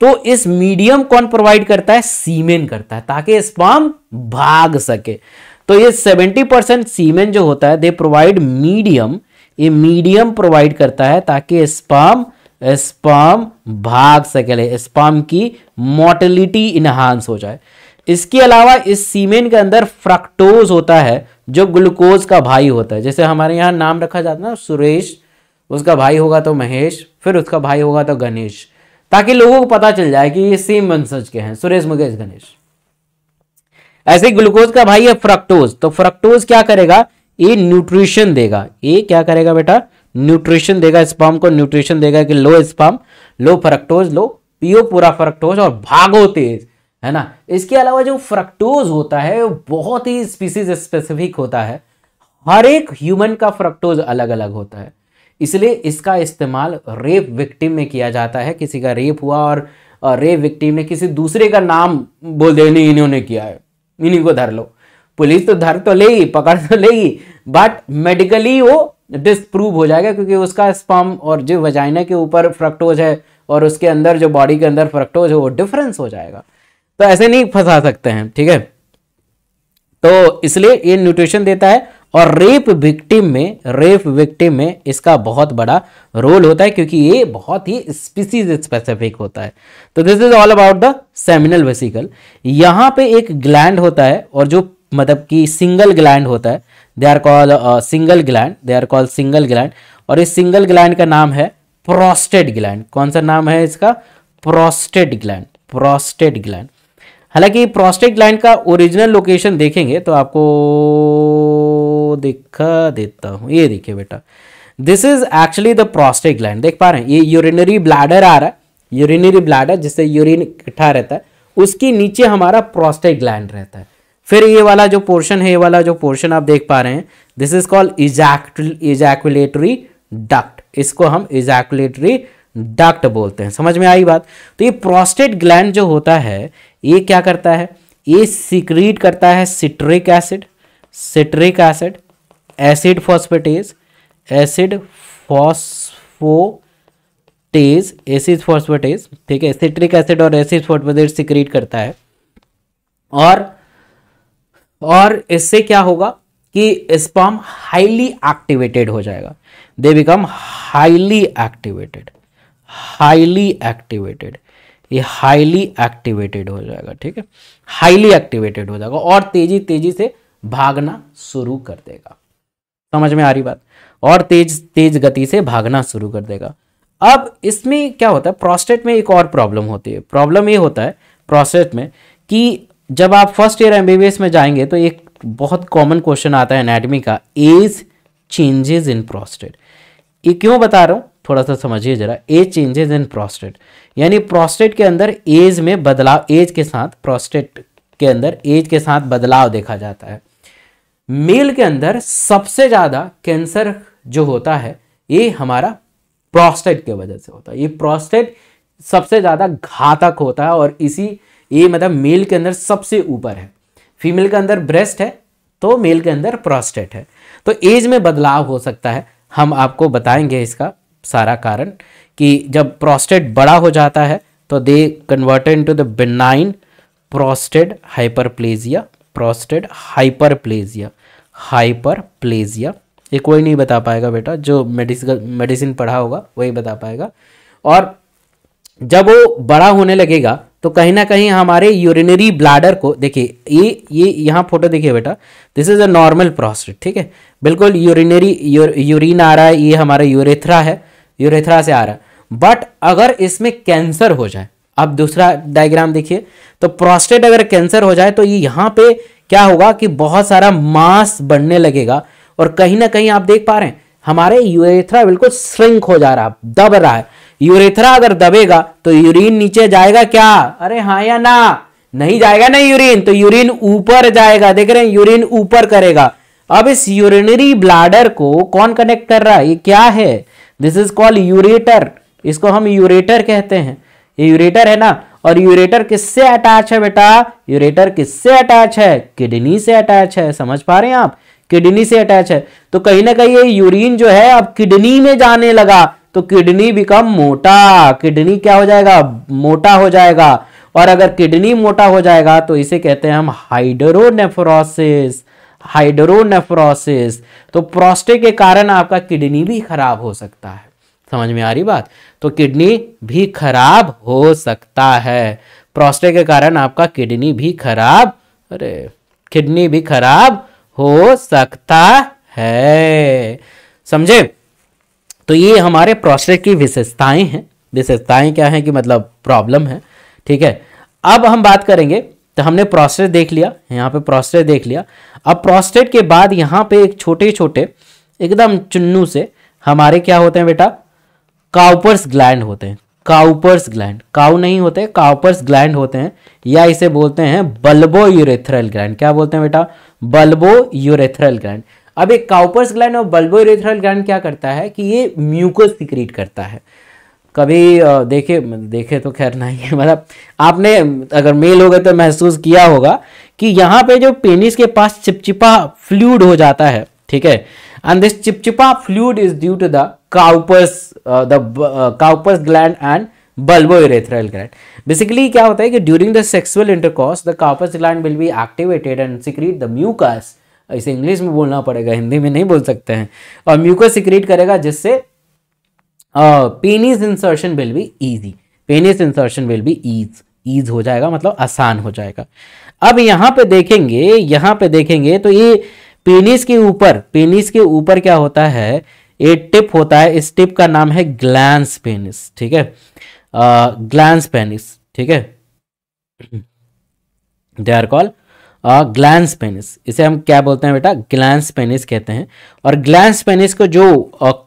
तो इस मीडियम कौन प्रोवाइड करता है सीमेन करता है ताकि स्पॉम भाग सके तो ये सेवेंटी परसेंट सीमेन जो होता है दे प्रोवाइड मीडियम ये मीडियम प्रोवाइड करता है ताकि स्पाम स्पाम भाग सके स्पाम की मोटिलिटी इनहांस हो जाए इसके अलावा इस सीमेन के अंदर फ्रक्टोज होता है जो ग्लूकोज का भाई होता है जैसे हमारे यहाँ नाम रखा जाता है ना सुरेश उसका भाई होगा तो महेश फिर उसका भाई होगा तो गणेश ताकि लोगों को पता चल जाए कि ये सेम वंशज के हैं सुरेश मुकेश गणेश ऐसे ग्लूकोज का भाई है फ्रक्टोज तो फ्रक्टोज क्या करेगा ये न्यूट्रिशन देगा ये क्या करेगा बेटा न्यूट्रिशन देगा स्पाम को न्यूट्रिशन देगा कि लो स्पाम लो फ्रक्टोज लो पियो पूरा फ्रक्टोज और भागो तेज है ना इसके अलावा जो फ्रक्टोज होता है वो बहुत ही स्पीसीज स्पेसिफिक होता है हर एक ह्यूमन का फ्रक्टोज अलग अलग होता है इसलिए इसका इस्तेमाल रेप विक्टिम में किया जाता है किसी का रेप हुआ और रेप विक्टिम ने किसी दूसरे का नाम बोल देने इन्होंने किया है इन्हीं को धर लो पुलिस तो धर तो लेगी पकड़ तो लेगी बट मेडिकली वो डिस्प्रूव हो जाएगा क्योंकि उसका स्पम और जो वजाइना के ऊपर फ्रक्टोज है और उसके अंदर जो बॉडी के अंदर फ्रक्टोज है वो डिफरेंस हो जाएगा तो ऐसे नहीं फंसा सकते हैं ठीक है तो इसलिए ये न्यूट्रिशन देता है और रेप विक्टिम में रेप विक्टिम में इसका बहुत बड़ा रोल होता है क्योंकि ये बहुत ही स्पीसीज स्पेसिफिक होता है तो this is all about the seminal vesicle यहाँ पे एक ग्लैंड होता है और जो मतलब कि सिंगल ग्लैंड होता है they are call single gland they are call single gland और इस सिंगल ग्लैंड का नाम है प्रोस्टेट ग्लैंड कौन सा नाम है इसका प्रोस्टेट ग्लैंड प्रोस्टेट ग्लैंड हालांकि प्रोस्टेट ग्लैंड का ओरिजिनल लोकेशन देखेंगे तो आपको दिखा देता हूँ ये देखिए बेटा this is actually the prostate gland देख पा रहे हैं ये यूरिनरी ब्लैडर आ रहा है यूरिनरी ब्लैडर जिससे यूरिन इकट्ठा रहता है उसके नीचे हमारा प्रोस्टेट ग्लैंड रहता है फिर ये वाला जो पोर्शन है ये वाला जो पोर्शन आप देख पा रहे हैं this is called eject ejaculatory duct इसको हम इजैकुलेटरी डक्ट बोलते हैं समझ में आई बात तो ये प्रोस्टेट ग्लैंड जो होता है ये क्या करता है ये सिक्रीट करता है citric acid citric acid acid phosphatase acid phosphatase acid phosphatase ठीक है सिट्रिक एसिड और एसिड फॉस्फेटेज सिक्रीट करता है और और इससे क्या होगा कि स्पर्म हाईली एक्टिवेटेड हो जाएगा they become highly activated highly activated ये हाईली एक्टिवेटेड हो जाएगा ठीक है हाईली एक्टिवेटेड हो जाएगा और तेजी तेजी से भागना शुरू कर देगा समझ में आ रही बात और तेज तेज गति से भागना शुरू कर देगा अब इसमें क्या होता है प्रोस्टेट में एक और प्रॉब्लम होती है प्रॉब्लम ये होता है प्रोस्टेट में कि जब आप फर्स्ट ईयर एमबीबीएस में जाएंगे तो एक बहुत कॉमन क्वेश्चन आता है एनाटमी का एज चेंजेज इन प्रोस्टेट ये क्यों बता रहा हूँ थोड़ा सा समझिए जरा एज चेंजेस इन प्रोस्टेट यानी प्रोस्टेट के अंदर एज में बदलाव एज के साथ प्रोस्टेट के अंदर एज के साथ बदलाव देखा जाता है मेल के अंदर सबसे ज़्यादा कैंसर जो होता है ये हमारा प्रोस्टेट के वजह से होता है ये प्रोस्टेट सबसे ज़्यादा घातक होता है और इसी ये मतलब मेल के अंदर सबसे ऊपर है फीमेल के अंदर ब्रेस्ट है तो मेल के अंदर प्रोस्टेट है तो एज में बदलाव हो सकता है हम आपको बताएंगे इसका सारा कारण कि जब प्रोस्टेट बड़ा हो जाता है तो they converted to the benign prostate hyperplasia prostate hyperplasia hyperplasia ये कोई नहीं बता पाएगा बेटा जो मेडिसिन मेडिसिन पढ़ा होगा वही बता पाएगा और जब वो बड़ा होने लगेगा तो कहीं ना कहीं हमारे यूरिनरी ब्लाडर को देखिए ये ये यहाँ फोटो देखिए बेटा this is a normal prostate ठीक है बिल्कुल यूरिनरी यूरिन आ रहा है ये हमारा यूरेथ्रा है यूरेथ्रा से आ रहा है बट अगर इसमें कैंसर हो जाए अब दूसरा डायग्राम देखिए तो प्रोस्टेट अगर कैंसर हो जाए तो ये यहाँ पे क्या होगा कि बहुत सारा मांस बढ़ने लगेगा और कहीं ना कहीं आप देख पा रहे हैं हमारे यूरेथ्रा बिल्कुल श्रिंक हो जा रहा है दब रहा है यूरेथरा अगर दबेगा तो यूरिन नीचे जाएगा क्या अरे हाँ या ना नहीं जाएगा ना यूरिन तो यूरिन ऊपर जाएगा देख रहे हैं यूरिन ऊपर करेगा अब इस यूरिनरी ब्लाडर को कौन कनेक्ट कर रहा है ये क्या है दिस इज कॉल्ड यूरेटर इसको हम यूरेटर कहते हैं ये यूरेटर है ना और यूरेटर किससे अटैच है बेटा यूरेटर किससे अटैच है किडनी से अटैच है समझ पा रहे हैं आप किडनी से अटैच है तो कहीं ना कहीं ये यूरिन जो है अब किडनी में जाने लगा तो किडनी बिकम मोटा किडनी क्या हो जाएगा मोटा हो जाएगा और अगर किडनी मोटा हो जाएगा तो इसे कहते हैं हम हाइड्रोनेफ्रोसिस हाइड्रोनेफ्रोसिस तो प्रोस्टे के कारण आपका किडनी भी खराब हो सकता है समझ में आ रही बात तो किडनी भी खराब हो सकता है प्रोस्टे के कारण आपका किडनी भी खराब अरे किडनी भी खराब हो सकता है समझे तो ये हमारे प्रोस्टेट की विशेषताएं हैं विशेषताएं क्या हैं कि मतलब प्रॉब्लम है ठीक है अब हम बात करेंगे तो हमने प्रोस्टेट देख लिया यहाँ पे प्रोस्टेट देख लिया अब प्रोस्टेट के बाद यहाँ पे एक छोटे छोटे एकदम चुन्नू से हमारे क्या होते हैं बेटा काउपर्स ग्लैंड होते हैं काउपर्स ग्लैंड काउ नहीं होते काउपर्स ग्लैंड होते हैं या इसे बोलते हैं बल्बो यूरेथरल ग्लैंड क्या बोलते हैं बेटा बल्बो यूरेथरल ग्लैंड अब एक काउपर्स ग्लैंड और बल्बो बल्बोरेथ्रल ग्लैंड क्या करता है कि ये म्यूकस सिक्रीट करता है कभी देखे देखे तो खैर नहीं है मतलब आपने अगर मेल हो गए तो महसूस किया होगा कि यहाँ पे जो पेनिस के पास चिपचिपा फ्लूड हो जाता है ठीक है एंड दिस चिपचिपा fluid is due to the Cowper's the Cowper's gland and bulbourethral gland basically क्या होता है कि during the sexual intercourse the Cowper's gland will be activated and secrete the mucus इसे इंग्लिश में बोलना पड़ेगा हिंदी में नहीं बोल सकते हैं और म्यूकस सिक्रीट करेगा जिससे penis insertion will be easy penis insertion will be ease ease हो जाएगा मतलब आसान हो जाएगा अब यहाँ पे देखेंगे यहाँ पे देखेंगे तो ये पेनिस के ऊपर पेनिस के ऊपर क्या होता है ये टिप होता है इस टिप का नाम है ग्लैंस पेनिस ठीक है ग्लैंस पेनिस ठीक है they are call glans penis इसे हम क्या बोलते हैं बेटा ग्लैंस पेनिस कहते हैं और ग्लैंस पेनिस को जो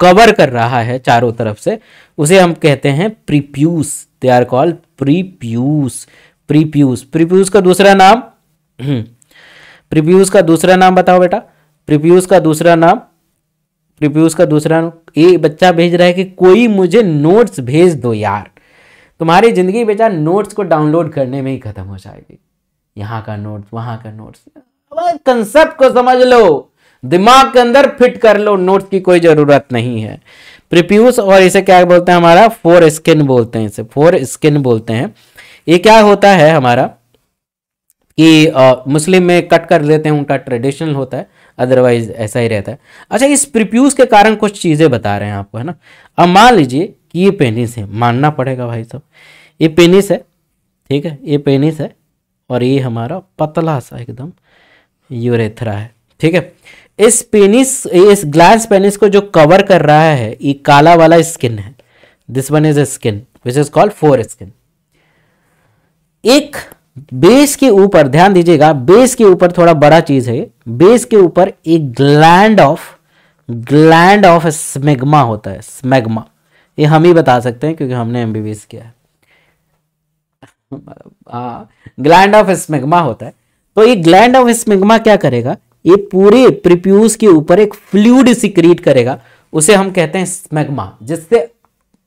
कवर कर रहा है चारों तरफ से उसे हम कहते हैं prepuce they are called prepuce prepuce prepuce का दूसरा नाम हम्म। प्रीप्यूस का दूसरा नाम बताओ बेटा प्रीप्यूस का दूसरा नाम प्रीप्यूस का दूसरा नाम ये बच्चा भेज रहा है कि कोई मुझे नोट्स भेज दो यार तुम्हारी ज़िंदगी बेटा नोट्स को डाउनलोड करने में ही ख़त्म हो जाएगी यहाँ का नोट्स वहां का नोट्स कंसेप्ट को समझ लो दिमाग के अंदर फिट कर लो नोट्स की कोई ज़रूरत नहीं है प्रिप्यूस और इसे क्या बोलते हैं हमारा फोर स्किन बोलते हैं इसे फोर स्किन बोलते हैं ये क्या होता है हमारा कि आ, मुस्लिम में कट कर लेते हैं उनका ट्रेडिशनल होता है अदरवाइज ऐसा ही रहता है अच्छा इस प्रिप्यूस के कारण कुछ चीज़ें बता रहे हैं आपको है ना अब मान लीजिए कि ये पेनिस है मानना पड़ेगा भाई साहब ये पेनिस है ठीक है ये पेनिस है और ये हमारा पतला सा एकदम यूरेथ्रा है ठीक है इस पेनिस इस ग्लास पेनिस को जो कवर कर रहा है ये काला वाला स्किन है this one is skin which is called foreskin एक बेस के ऊपर ध्यान दीजिएगा बेस के ऊपर थोड़ा बड़ा चीज है बेस के ऊपर एक gland of gland of smegma होता है स्मेग्मा ये हम ही बता सकते हैं क्योंकि हमने एमबीबीएस किया है ग्लैंड ऑफ स्मेगमा होता है तो ये ग्लैंड ऑफ स्मेगमा क्या करेगा ये पूरे प्रिप्यूज के ऊपर एक फ्लूड सिक्रीट करेगा उसे हम कहते हैं स्मेगमा जिससे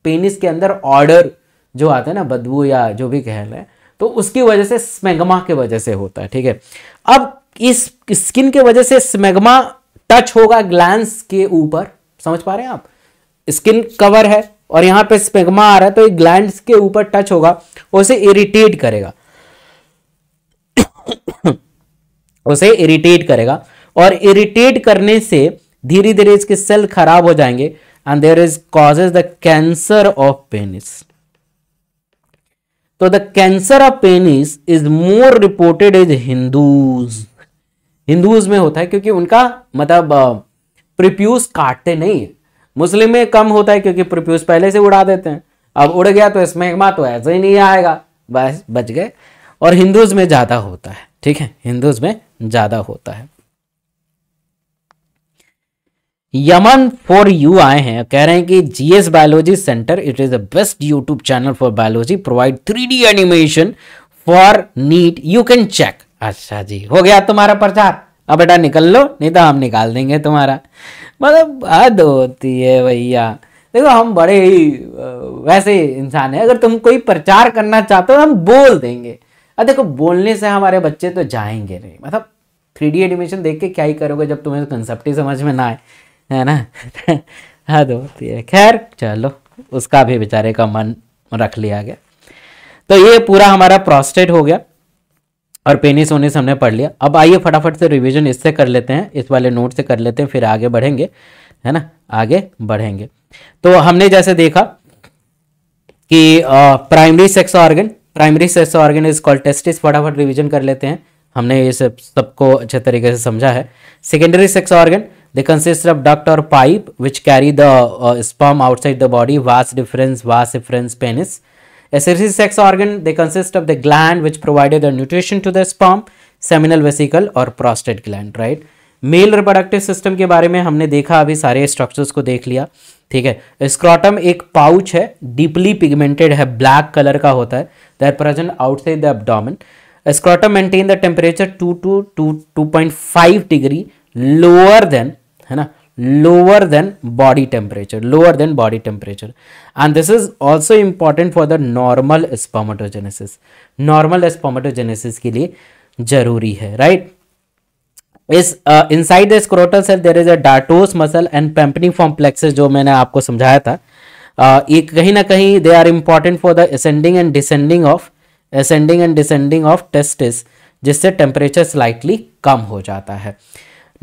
पेनिस के अंदर ऑर्डर जो आता है ना बदबू या जो भी कह लें तो उसकी वजह से स्मेगमा के वजह से होता है ठीक है अब इस स्किन के वजह से स्मेगमा टच होगा ग्लैंड के ऊपर समझ पा रहे हैं आप स्किन कवर है और यहां पे स्पेगमा आ रहा है तो ये ग्लैंड के ऊपर टच होगा उसे इरिटेट करेगा उसे इरिटेट करेगा और इरिटेट करने से धीरे धीरे इसके सेल खराब हो जाएंगे and there is causes the cancer of penis तो the cancer of penis is more reported is Hindus Hindus में होता है क्योंकि उनका मतलब प्रिप्यूज काटते नहीं है मुस्लिम में कम होता है क्योंकि प्रप्यूज पहले से उड़ा देते हैं अब उड़ गया तो स्मेगमा तो ऐसे ही नहीं आएगा बस बच गए और हिंदूज में ज़्यादा होता है ठीक है हिंदूज में ज़्यादा होता है यमन फॉर यू आए हैं कह रहे हैं कि GS biology centre it is the best YouTube channel for biology provide three D animation for NEET you can check अच्छा जी हो गया तुम्हारा प्रचार अब बेटा निकल लो नहीं तो हम निकाल देंगे तुम्हारा मतलब हद होती है भैया देखो हम बड़े ही वैसे इंसान हैं अगर तुम कोई प्रचार करना चाहते हो हम बोल देंगे अब देखो बोलने से हमारे बच्चे तो जाएंगे नहीं मतलब थ्री डी एडमिशन देख के क्या ही करोगे जब तुम्हें कंसेप्ट ही समझ में ना आए है ना हद होती है खैर चलो उसका भी बेचारे का मन रख लिया गया तो ये पूरा हमारा प्रोस्टेट हो गया और पेनिस ओनिस हमने पढ़ लिया अब आइए फटाफट से रिविजन इससे कर लेते हैं इस वाले नोट से कर लेते हैं फिर आगे बढ़ेंगे है ना आगे बढ़ेंगे तो हमने जैसे देखा कि primary sex organ primary sex organ is called testis फटाफट रिविजन कर लेते हैं हमने ये सब सबको अच्छे तरीके से समझा है secondary sex organ the consist of duct और pipe which carry the uh, outside the body vas deferens vas deferens penis एसरसी sex organ they consist of the gland which provided the nutrition to the sperm seminal vesicle और prostate gland right male reproductive system के बारे में हमने देखा अभी सारे structures को देख लिया ठीक है स्क्रॉटम एक पाउच है डीपली पिगमेंटेड है ब्लैक कलर का होता है there present outside the abdomen scrotum maintain the temperature two two two two point five degree lower than है ना lower than body temperature lower than body temperature and this is also important for the normal spermatogenesis normal spermatogenesis के लिए जरूरी है right इस inside the scrotal cell there is a dartos muscle and pampiniform plexuses जो मैंने आपको समझाया था uh, ये कहीं ना कहीं they are important for the ascending and descending of ascending and descending of testis जिससे टेम्परेचर स्लाइटली कम हो जाता है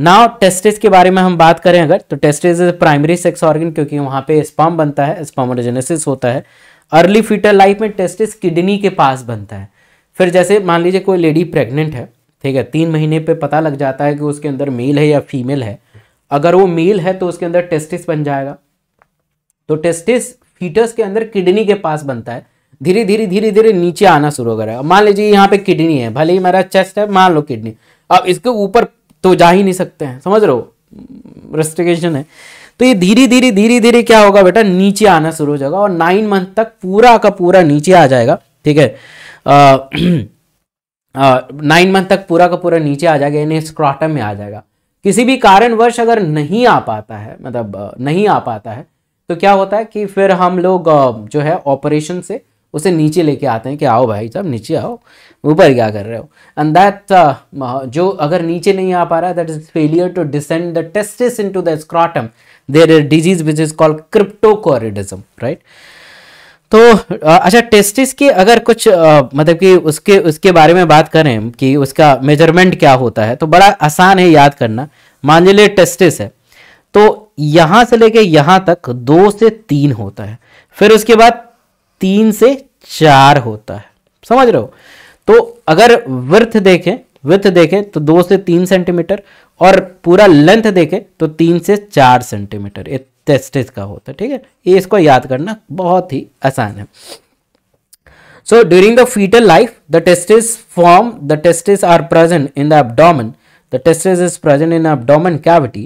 नाउ टेस्टिस के बारे में हम बात करें अगर तो testis is primary sex organ क्योंकि वहां पे स्पॉम बनता है स्पॉमोजेनेसिस होता है अर्ली फिटर लाइफ में टेस्टिस किडनी के पास बनता है फिर जैसे मान लीजिए कोई लेडी प्रेग्नेंट है ठीक है तीन महीने पे पता लग जाता है कि उसके अंदर मेल है या फीमेल है अगर वो मेल है तो उसके अंदर टेस्टिस बन जाएगा तो टेस्टिस फीटस के अंदर किडनी के पास बनता है धीरे धीरे धीरे धीरे नीचे आना शुरू हो गया मान लीजिए यहाँ पे किडनी है भले ही मेरा चेस्ट है मान लो किडनी अब इसके ऊपर तो जा ही नहीं सकते हैं समझ रहे हो रेस्ट्रिकेशन है तो ये धीरे धीरे धीरे धीरे क्या होगा बेटा नीचे आना शुरू हो जाएगा और नाइन मंथ तक पूरा का पूरा नीचे आ जाएगा ठीक है नाइन मंथ तक पूरा का पूरा नीचे आ जाएगा यानी स्क्रॉटम में आ जाएगा किसी भी कारणवश अगर नहीं आ पाता है मतलब नहीं आ पाता है तो क्या होता है कि फिर हम लोग जो है ऑपरेशन से उसे नीचे लेके आते हैं कि आओ भाई साहब नीचे आओ ऊपर क्या कर रहे हो एंड दैट uh, जो अगर नीचे नहीं आ पा रहा है that is failure to descend the testis into the scrotum there is disease which is called cryptorchidism right तो uh, अच्छा टेस्टिस की अगर कुछ आ, uh, मतलब कि उसके उसके बारे में बात करें कि उसका मेजरमेंट क्या होता है तो बड़ा आसान है याद करना मान लीजिए टेस्टिस है तो यहाँ से लेके यहाँ तक दो से तीन होता है फिर उसके बाद तीन से चार होता है समझ रहे हो तो अगर वृथ देखें विथ देखें तो दो से तीन सेंटीमीटर और पूरा लेंथ देखें तो तीन से चार सेंटीमीटर ये टेस्टिस का होता है ठीक है ये इसको याद करना बहुत ही आसान है so during the foetal life the testis form the testis are present in the abdomen the testes is present in abdomen cavity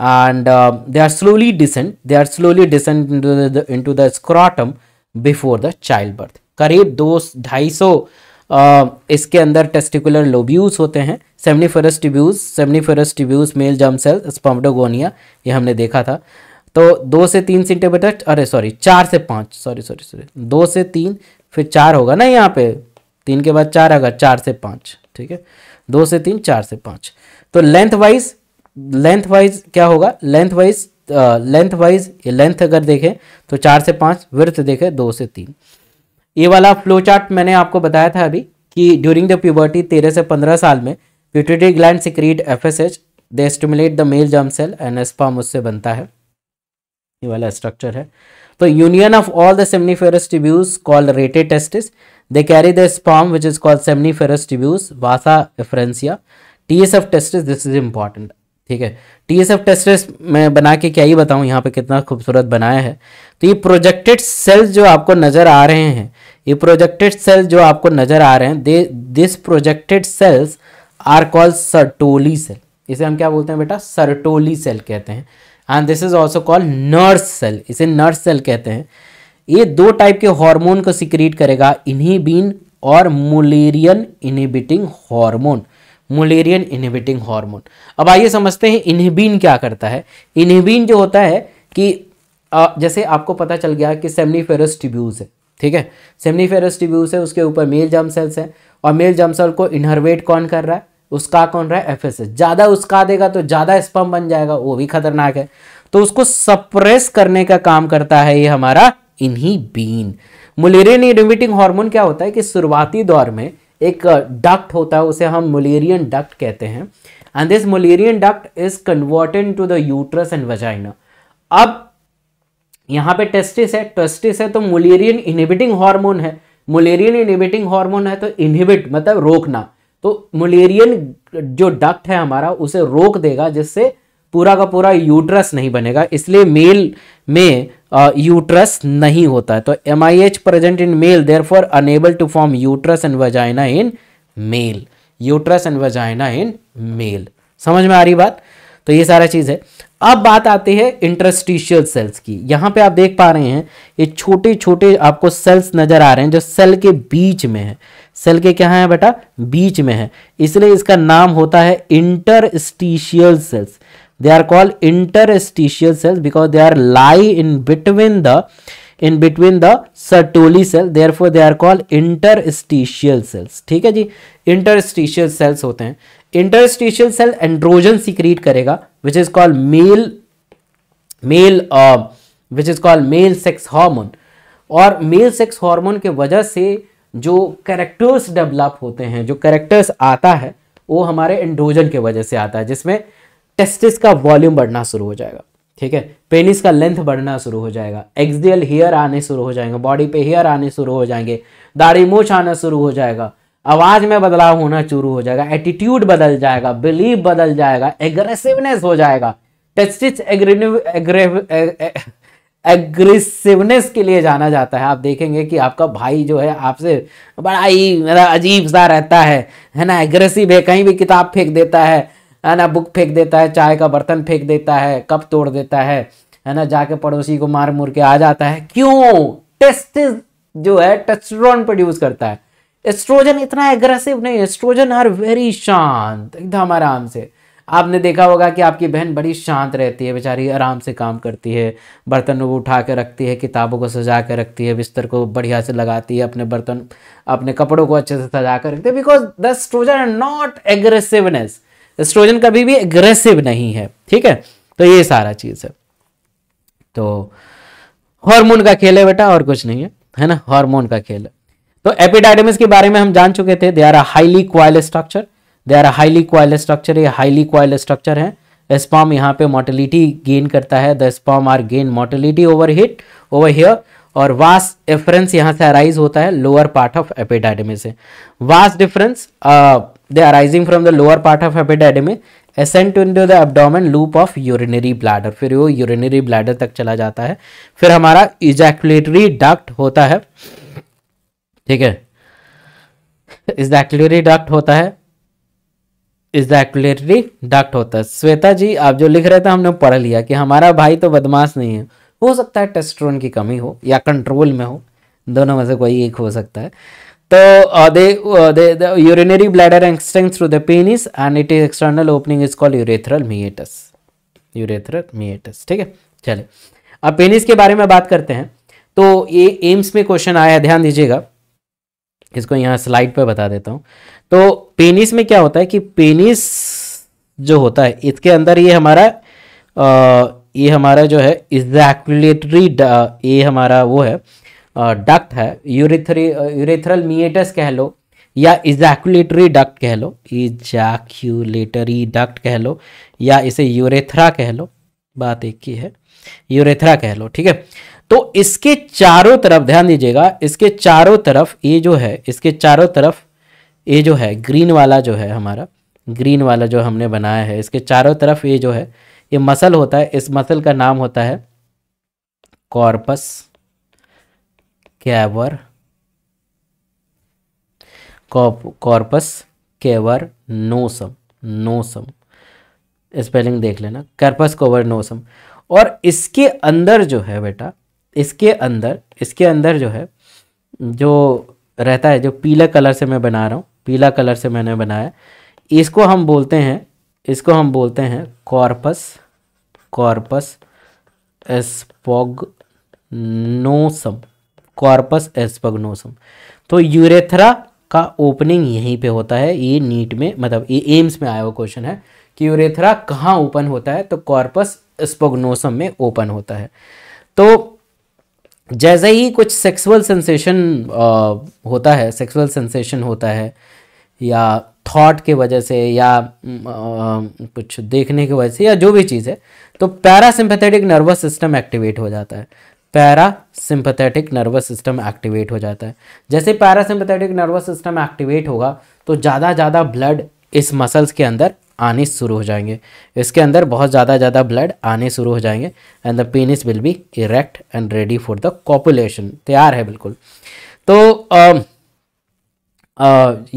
and they are slowly descent they are slowly descent descend into the, the, before the child birth करीब दो ढाई सौ इसके अंदर testicular lobules होते हैं seminiferous tubules seminiferous tubules male germ cell spermatogonia ये हमने देखा था तो दो से तीन सेंटीमीटर अरे सॉरी चार से पाँच सॉरी सॉरी सॉरी दो से तीन फिर चार होगा ना यहाँ पे तीन के बाद चार आगा चार से पाँच ठीक है दो से तीन चार से पाँच तो लेंथ वाइज लेंथ वाइज क्या होगा लेंथ वाइज लेंथ वाइज ये लेंथ अगर देखें तो चार से पाँच वृथ देखें दो से तीन ये वाला फ्लो चार्ट मैंने आपको बताया था अभी कि ड्यूरिंग द प्यूबर्टी तेरह से पंद्रह साल में pituitary gland secrete F S H they stimulate the male germ cell and sperm उससे बनता है ये वाला स्ट्रक्चर है तो union of all the seminiferous tubules called rete testis they carry the sperm which is called seminiferous tubules vasa efferentia T S F testis this is important ठीक है T S F test मैं बना के क्या ही बताऊं यहाँ पे कितना खूबसूरत बनाया है तो ये प्रोजेक्टेड सेल्स जो आपको नज़र आ रहे हैं ये प्रोजेक्टेड सेल्स जो आपको नज़र आ रहे हैं they this projected cells are called Sertoli cell इसे हम क्या बोलते हैं बेटा सर्टोली सेल कहते हैं and this is also called nurse cell इसे नर्स सेल कहते हैं ये दो टाइप के हॉर्मोन को सिक्रीट करेगा बीन और Mullerian inhibiting hormone Mullerian inhibiting hormone अब आइए समझते हैं इनहिबिन क्या करता है इनहिबिन जो होता है कि जैसे आपको पता चल गया कि सेमनीफेरस टिब्यूज है ठीक है सेमनीफेरस टिब्यूज है उसके ऊपर मेल जम सेल्स है और मेल जम सेल को इनहरवेट कौन कर रहा है उसका कौन रहा है एफ ज़्यादा उसका देगा तो ज़्यादा स्पम बन जाएगा वो भी खतरनाक है तो उसको सप्रेस करने का काम करता है ये हमारा इन्हीं बीन मुलेरियन इनहिबिटिंग हार्मोन क्या होता है कि शुरुआती दौर में एक डक्ट होता है उसे हम मलेरियन डक्ट कहते हैं and this Mullerian duct is converted to the uterus and vagina अब यहाँ पे टेस्टिस है टेस्टिस है तो मलेरियन इनहिबिटिंग हार्मोन है मलेरियन इनहिबिटिंग हार्मोन है तो इनहिबिट मतलब रोकना तो मलेरियन जो डक्ट है हमारा उसे रोक देगा जिससे पूरा का पूरा यूट्रस नहीं बनेगा इसलिए मेल में यूट्रस नहीं होता है तो M I H present in male therefore unable to form uterus and vagina in male uterus and vagina in male समझ में आ रही बात तो ये सारा चीज़ है अब बात आती है इंटरस्टिशियल सेल्स की यहां पे आप देख पा रहे हैं ये छोटे छोटे आपको सेल्स नजर आ रहे हैं जो सेल के बीच में है सेल के क्या है बेटा बीच में है इसलिए इसका नाम होता है interstitial cells they are called interstitial cells because they are lie in between the in between the Sertoli cell therefore they are called interstitial cells ठीक है जी इंटरस्टिशियल सेल्स होते हैं इंटरस्टिशियल सेल एंड्रोजन सीक्रीट करेगा which is call male male which is call male sex hormone और male sex hormone के वजह से जो करेक्टर्स डेवलप होते हैं जो करेक्टर्स आता है वो हमारे एंड्रोजन के वजह से आता है जिसमें टेस्टिस का वॉल्यूम बढ़ना शुरू हो जाएगा ठीक है पेनिस का लेंथ बढ़ना शुरू हो जाएगा एक्सडियल हेयर आने शुरू हो जाएंगे बॉडी पे हेयर आने शुरू हो जाएंगे दाढ़ी मोछ आना शुरू हो जाएगा आवाज में बदलाव होना शुरू हो जाएगा एटीट्यूड बदल जाएगा बिलीव बदल जाएगा एग्रेसिवनेस हो जाएगा टेस्टिस एग्रेसिवनेस के लिए जाना जाता है आप देखेंगे कि आपका भाई जो है आपसे बड़ा ही मतलब अजीब सा रहता है है ना एग्रेसिव है कहीं भी किताब फेंक देता है है ना बुक फेंक देता है चाय का बर्तन फेंक देता है कप तोड़ देता है है ना जाके पड़ोसी को मार मुर के आ जाता है क्यों टेस्ट जो है टेस्ट्रोन प्रोड्यूस करता है एस्ट्रोजन इतना एग्रेसिव नहीं एस्ट्रोजन आर वेरी शांत एकदम आराम से आपने देखा होगा कि आपकी बहन बड़ी शांत रहती है बेचारी आराम से काम करती है बर्तन वो उठा के रखती है किताबों को सजा के रखती है बिस्तर को बढ़िया से लगाती है अपने बर्तन अपने कपड़ों को अच्छे से सजा कर रखती है because the oestrogen not aggressiveness oestrogen कभी भी एग्रेसिव नहीं है ठीक है तो ये सारा चीज़ है तो हार्मोन का खेल है बेटा और कुछ नहीं है है ना हार्मोन का खेल है तो एपिडाइडमिस के बारे में हम जान चुके थे they are highly coil structure they are highly coil structure ये हाईली क्वाइल स्ट्रक्चर है स्पॉम यहाँ पे मोटिलिटी गेन करता है the sperm are gain motility over hit over here और वास डिफरेंस यहाँ से अराइज होता है लोअर पार्ट ऑफ एपिडाइडमिस से vas deferens They arising from the lower part of epididymis ascent into the abdomen loop of urinary bladder फिर वो urinary bladder तक चला जाता है फिर हमारा इजैक्टरी डक्ट होता है ठीक है इजैक्टरी डक्ट होता है इजैक्टरी डक्ट होता है श्वेता जी आप जो लिख रहे थे हमने पढ़ लिया कि हमारा भाई तो बदमाश नहीं है हो सकता है टेस्ट्रोन की कमी हो या कंट्रोल में हो दोनों में से कोई एक हो सकता है So uh, they, uh, they, the urinary bladder extends through the penis and its external opening is called urethral meatus. Urethral meatus. ठीक है चले अब पेनिस के बारे में बात करते हैं तो ये एम्स में क्वेश्चन आया है ध्यान दीजिएगा इसको यहाँ स्लाइड पे बता देता हूँ तो पेनिस में क्या होता है कि पेनिस जो होता है इसके अंदर ये हमारा आ, ये हमारा जो है इजैकुलेटरी ये हमारा वो है डक्ट है यूरिथरी यूरेथ्रल मिएटस कह लो या इजैकुलेटरी डक्ट कह लो इजैक्यूलेटरी डक्ट कह लो या इसे यूरेथ्रा कह लो बात एक ही है यूरेथ्रा कह लो ठीक है तो इसके चारों तरफ ध्यान दीजिएगा इसके चारों तरफ ये जो है इसके चारों तरफ ये जो है ग्रीन वाला जो है हमारा ग्रीन वाला जो हमने बनाया है इसके चारों तरफ ये जो है ये मसल होता है इस मसल का नाम होता है कॉर्पस कैवर कॉर्पस केवर नोसम नोसम स्पेलिंग देख लेना कर्पस कोवर नोसम और इसके अंदर जो है बेटा इसके अंदर इसके अंदर जो है जो रहता है जो पीला कलर से मैं बना रहा हूँ पीला कलर से मैंने बनाया इसको हम बोलते हैं इसको हम बोलते हैं कॉर्पस कॉर्पस नोसम कॉर्पस एस्पग्नोसम तो यूरेथ्रा का ओपनिंग यहीं पे होता है ये नीट में मतलब ये एम्स में आया हुआ क्वेश्चन है कि यूरेथ्रा कहाँ ओपन होता है तो कॉर्पस स्पोग्नोसम में ओपन होता है तो जैसे ही कुछ सेक्सुअल सेंसेशन होता है सेक्सुअल सेंसेशन होता है या थॉट के वजह से या आ, कुछ देखने की वजह से या जो भी चीज़ है तो पैरासिम्पथेटिक नर्वस सिस्टम एक्टिवेट हो जाता है parasympathetic nervous system activate हो जाता है जैसे parasympathetic nervous system activate होगा तो ज़्यादा ज़्यादा ब्लड इस मसल्स के अंदर आने शुरू हो जाएंगे इसके अंदर बहुत ज़्यादा ज़्यादा ब्लड आने शुरू हो जाएंगे and the penis will be erect and ready for the copulation तैयार है बिल्कुल तो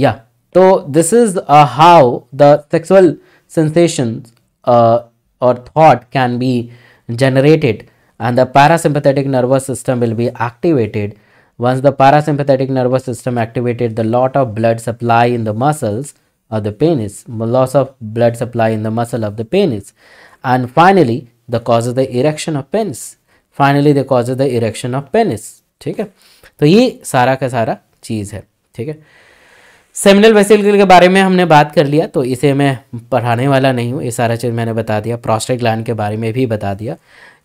या तो this is how the sexual sensation और thought can be generated and the parasympathetic nervous system will be activated. Once the parasympathetic nervous system activated, the lot of blood supply in the muscles of the penis, loss of blood supply in the muscle of the penis. And finally, the cause of the erection of penis. Finally, the cause of the erection of penis. ठीक है तो ये सारा का सारा चीज़ है ठीक है सेमिनल वेसिकल के बारे में हमने बात कर लिया तो इसे मैं पढ़ाने वाला नहीं हूँ ये सारा चीज़ मैंने बता दिया प्रोस्टेट ग्लैंड के बारे में भी बता दिया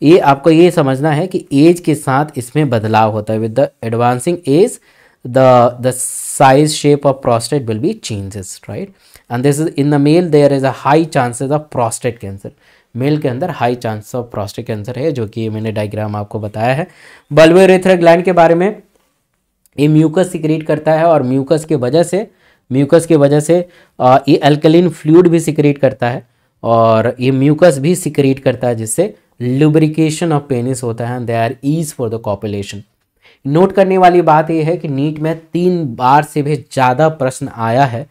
ये आपको ये समझना है कि एज के साथ इसमें बदलाव होता है with the advancing age the the size shape of prostate will be changes right and this is in the male there is a high chances of prostate cancer male के अंदर high chances of prostate cancer है जो कि मैंने diagram आपको बताया है बल्बोरेथ्रा gland के बारे में ये म्यूकस सिक्रिएट करता है और म्यूकस की वजह से म्यूकस की वजह से ये अल्कलिन फ्लूड भी सिक्रिएट करता है और ये म्यूकस भी सिक्रिएट करता है जिससे लुब्रिकेशन ऑफ पेनिस होता है they are ease for the copulation note करने वाली बात यह है कि नीट में तीन बार से भी ज़्यादा प्रश्न आया है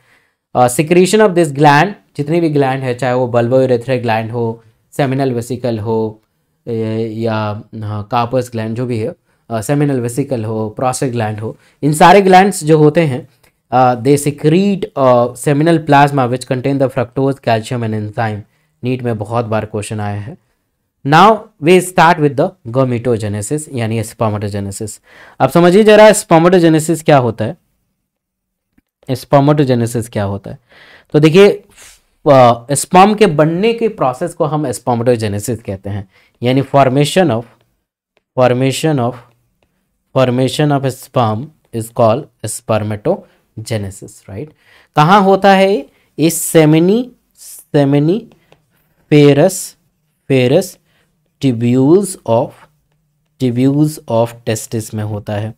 सिक्रेशन ऑफ दिस ग्लैंड जितने भी ग्लैंड है चाहे वो बल्बोरेथ्रे ग्लैंड हो सेमिनल वेसिकल हो या कापस uh, ग्लैंड जो भी है सेमिनल uh, वेसिकल हो प्रोसे ग्लैंड हो इन सारे ग्लैंड्स जो होते हैं they secrete seminal plasma which contain the fructose calcium and enzyme NEET में बहुत बार क्वेश्चन आया है now we start with the gametogenesis यानी स्पर्मोटोजेनेसिस अब समझिए जरा स्पर्मोटोजेनेसिस क्या होता है स्पर्मोटोजेनेसिस क्या होता है तो देखिए स्पर्म के बनने के प्रोसेस को हम स्पोमोटोजेनेसिस कहते हैं यानी formation of formation of formation of sperm is called spermatogenesis right कहाँ होता है इस सेमिनी seminiferous tubules of tubules of testis में होता है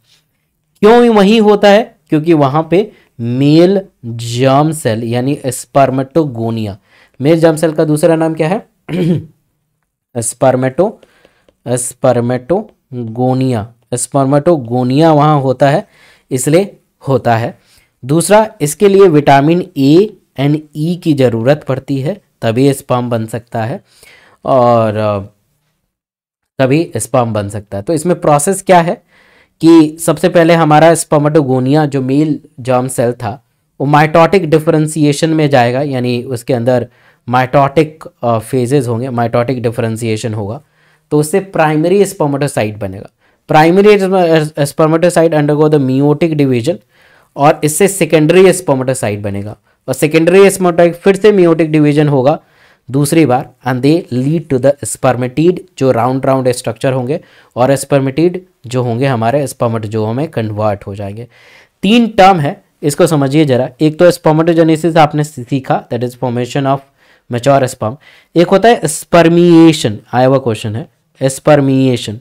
क्यों वहीं होता है क्योंकि वहां पे मेल जर्म सेल यानी स्पर्मेटोगोनिया मेल जर्म सेल का दूसरा नाम क्या है स्पर्मेटो स्पर्मेटोगोनिया स्पर्मेटोगोनिया वहाँ होता है इसलिए होता है दूसरा इसके लिए विटामिन ए एंड ई की ज़रूरत पड़ती है तभी स्पर्म बन सकता है और तभी स्पर्म बन सकता है तो इसमें प्रोसेस क्या है कि सबसे पहले हमारा स्पर्मेटोगोनिया जो मेल जर्म सेल था वो माइटोटिक डिफरेंसीशन में जाएगा यानी उसके अंदर माइटोटिक फेजेज होंगे माइटोटिक डिफरेंसीशन होगा तो उससे प्राइमरी स्पर्मेटोसाइट बनेगा primary spermatocyte undergo the meiotic division और इससे सेकेंडरी स्पर्मेटोसाइट बनेगा और सेकेंडरी स्पर्मेटोसाइट फिर से मियोटिक डिवीजन होगा दूसरी बार and they lead to the spermatid जो राउंड राउंड स्ट्रक्चर होंगे और स्पर्मेटिड जो होंगे हमारे स्पर्मेटोजोआ में कन्वर्ट हो जाएंगे तीन टर्म है इसको समझिए जरा एक तो स्पर्मेटोजेनेसिस आपने सीखा that is formation of mature sperm एक होता है स्पर्मिएशन आया हुआ क्वेश्चन है स्पर्मिएशन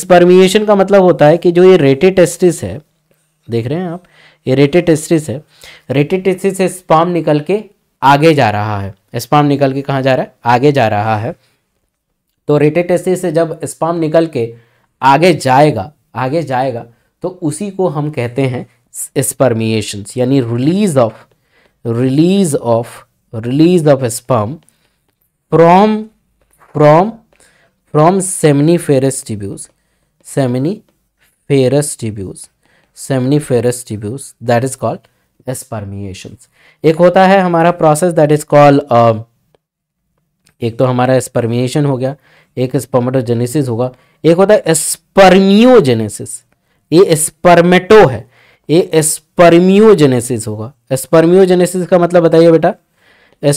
स्पर्मिएशन का मतलब होता है कि जो ये रेटेड टेस्टिस है देख रहे हैं आप ये रेटेड टेस्टिस है रेटेड टेस्टिस से स्पर्म निकल के आगे जा रहा है स्पाम निकल के कहाँ जा रहा है आगे जा रहा है तो रेटेड से जब स्पाम निकल के आगे जाएगा आगे जाएगा तो उसी को हम कहते हैं स्पर्मिएशंस यानी release of release of release of sperm from from from फेरस टिब्यूज फेरस tubules seminiferous tubules that is called S एक होता है हमारा प्रोसेस दैट इज कॉल एक तो हमारा स्पर्मिएशन हो गया एक स्पर्मेटोजेनेसिस होगा एक होता है स्पर्मियोजेनेसिस ये स्पर्मेटो है ये स्पर्मियोजेनेसिस होगा स्पर्मियोजेनेसिस का मतलब बताइए बेटा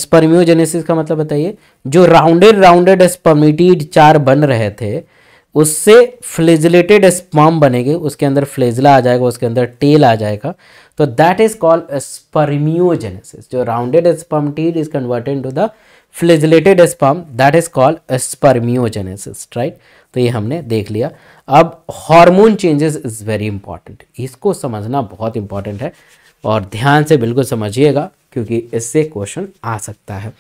स्पर्मियोजेनेसिस का मतलब बताइए जो राउंडेड राउंडेड स्पर्मिटीड चार बन रहे थे उससे फ्लेजलेटेड स्पर्म बनेंगे उसके अंदर फ्लेजला आ जाएगा उसके अंदर टेल आ जाएगा तो दैट इज कॉल्ड स्पर्मियोजेनेसिस जो rounded sperm tail is converted into the flagellated sperm that is called spermiogenesis right तो ये हमने देख लिया अब hormone changes is very important इसको समझना बहुत इंपॉर्टेंट है और ध्यान से बिल्कुल समझिएगा क्योंकि इससे क्वेश्चन आ सकता है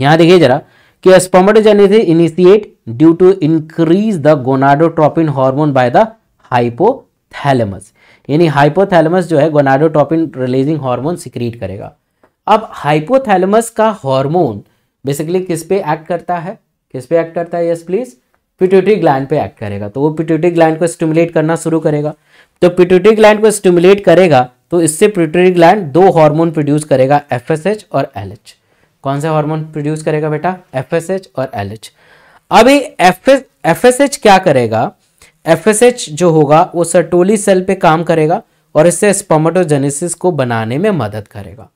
यहां देखिए जरा कि spermatogenesis initiate due to increase the gonadotropin hormone by the hypothalamus यानी हाइपोथैलेमस जो है गोनाडोटॉपिन रिलीजिंग हार्मोन सिक्रीट करेगा अब हाइपोथैलेमस का हार्मोन बेसिकली किस पे एक्ट करता है किस पे एक्ट करता है यस प्लीज पिट्यूटरी ग्लैंड पे एक्ट करेगा तो वो पिट्यूटरी ग्लैंड को स्टिमुलेट करना शुरू करेगा तो पिट्यूटरी ग्लैंड को स्टिमुलेट करेगा तो इससे पिट्यूटरी ग्लैंड दो हार्मोन प्रोड्यूस करेगा एफएसएच और एलएच कौन सा हार्मोन प्रोड्यूस करेगा बेटा एफएसएच और एलएच अब ये एफएसएच क्या करेगा एफ जो होगा वो सर्टोली सेल पे काम करेगा और इससे स्पर्मेटोजेनेसिस को बनाने में मदद करेगा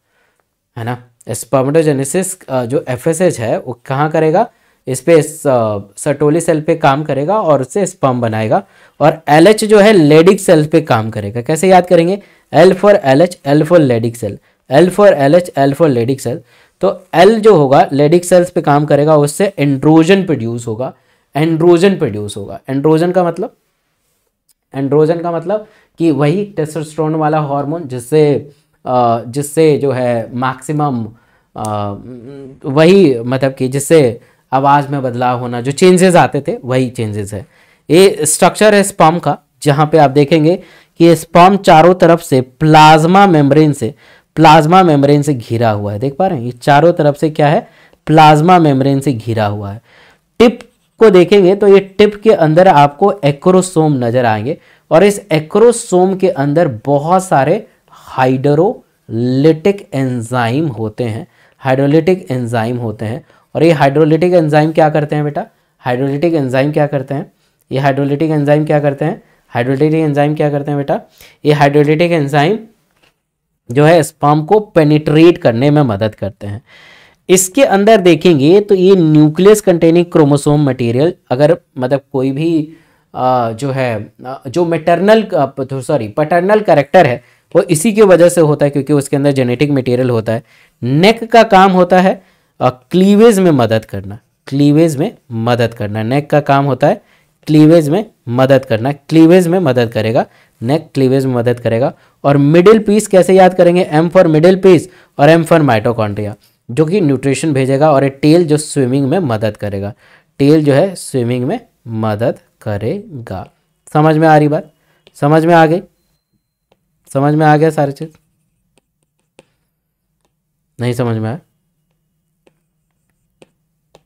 है ना स्पर्मेटोजेनेसिस जो एफ है वो कहाँ करेगा इस पर सटोली सेल पे काम करेगा और उससे स्पम बनाएगा और एल जो है लेडिक सेल पे काम करेगा कैसे याद करेंगे L for L H L for Leydig cell L for L H L for Leydig cell तो एल जो होगा लेडिक सेल्स पे काम करेगा उससे इंट्रोजन प्रोड्यूस होगा एंड्रोजन प्रोड्यूस होगा एंड्रोजन का मतलब एंड्रोजन का मतलब कि वही टेस्टोस्टेरोन वाला हार्मोन जिससे जिससे जो है मैक्सिमम वही मतलब कि जिससे आवाज़ में बदलाव होना जो चेंजेस आते थे वही चेंजेस है ये स्ट्रक्चर है स्पम का जहाँ पे आप देखेंगे कि स्पम चारों तरफ से प्लाज्मा मेम्ब्रेन से प्लाज्मा मेम्ब्रेन से घिरा हुआ है देख पा रहे हैं ये चारों तरफ से क्या है प्लाज्मा मेम्ब्रेन से घिरा हुआ है टिप को देखेंगे तो ये टिप के अंदर आपको एक्रोसोम नजर आएंगे और इस एक्रोसोम के अंदर बहुत सारे हाइड्रोलिटिक एंजाइम होते हैं हाइड्रोलिटिक एंजाइम होते हैं और ये हाइड्रोलिटिक एंजाइम क्या करते हैं बेटा हाइड्रोलिटिक एंजाइम क्या करते हैं ये हाइड्रोलिटिक एंजाइम क्या करते हैं हाइड्रोलिटिक एंजाइम क्या करते हैं बेटा ये हाइड्रोलिटिक एंजाइम जो है स्पाम को पेनिट्रेट करने में मदद करते हैं इसके अंदर देखेंगे तो ये न्यूक्लियस कंटेनिंग क्रोमोसोम मटेरियल अगर मतलब कोई भी आ, जो है जो मेटरनल सॉरी पटर्नल करेक्टर है वो इसी की वजह से होता है क्योंकि उसके अंदर जेनेटिक मटेरियल होता है नेक का काम होता है क्लीवेज में मदद करना क्लीवेज में मदद करना नेक का काम होता है क्लीवेज में मदद करना क्लीवेज में मदद करेगा नेक क्लीवेज में मदद करेगा और मिडिल पीस कैसे याद करेंगे एम फॉर मिडिल पीस और एम फॉर माइटोकॉन्ड्रिया जो कि न्यूट्रिशन भेजेगा और ये टेल जो स्विमिंग में मदद करेगा टेल जो है स्विमिंग में मदद करेगा समझ में आ रही बात समझ में आ गई समझ में आ गया सारी चीज़ नहीं समझ में आया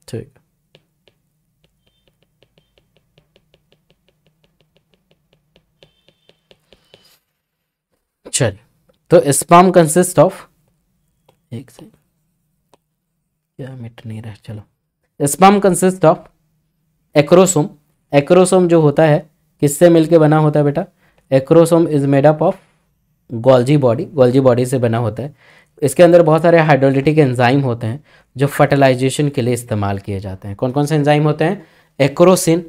ठीक चल तो स्पाम कंसिस्ट ऑफ एक सेकेंड क्या मिट नहीं रहा चलो sperm consist of acrosome acrosome जो होता है किससे मिलके बना होता है बेटा acrosome is made up of Golgi body Golgi body से बना होता है इसके अंदर बहुत सारे हाइड्रोलिटिक एंजाइम होते हैं जो फर्टिलाइजेशन के लिए इस्तेमाल किए जाते हैं कौन कौन से एंजाइम होते हैं acrosin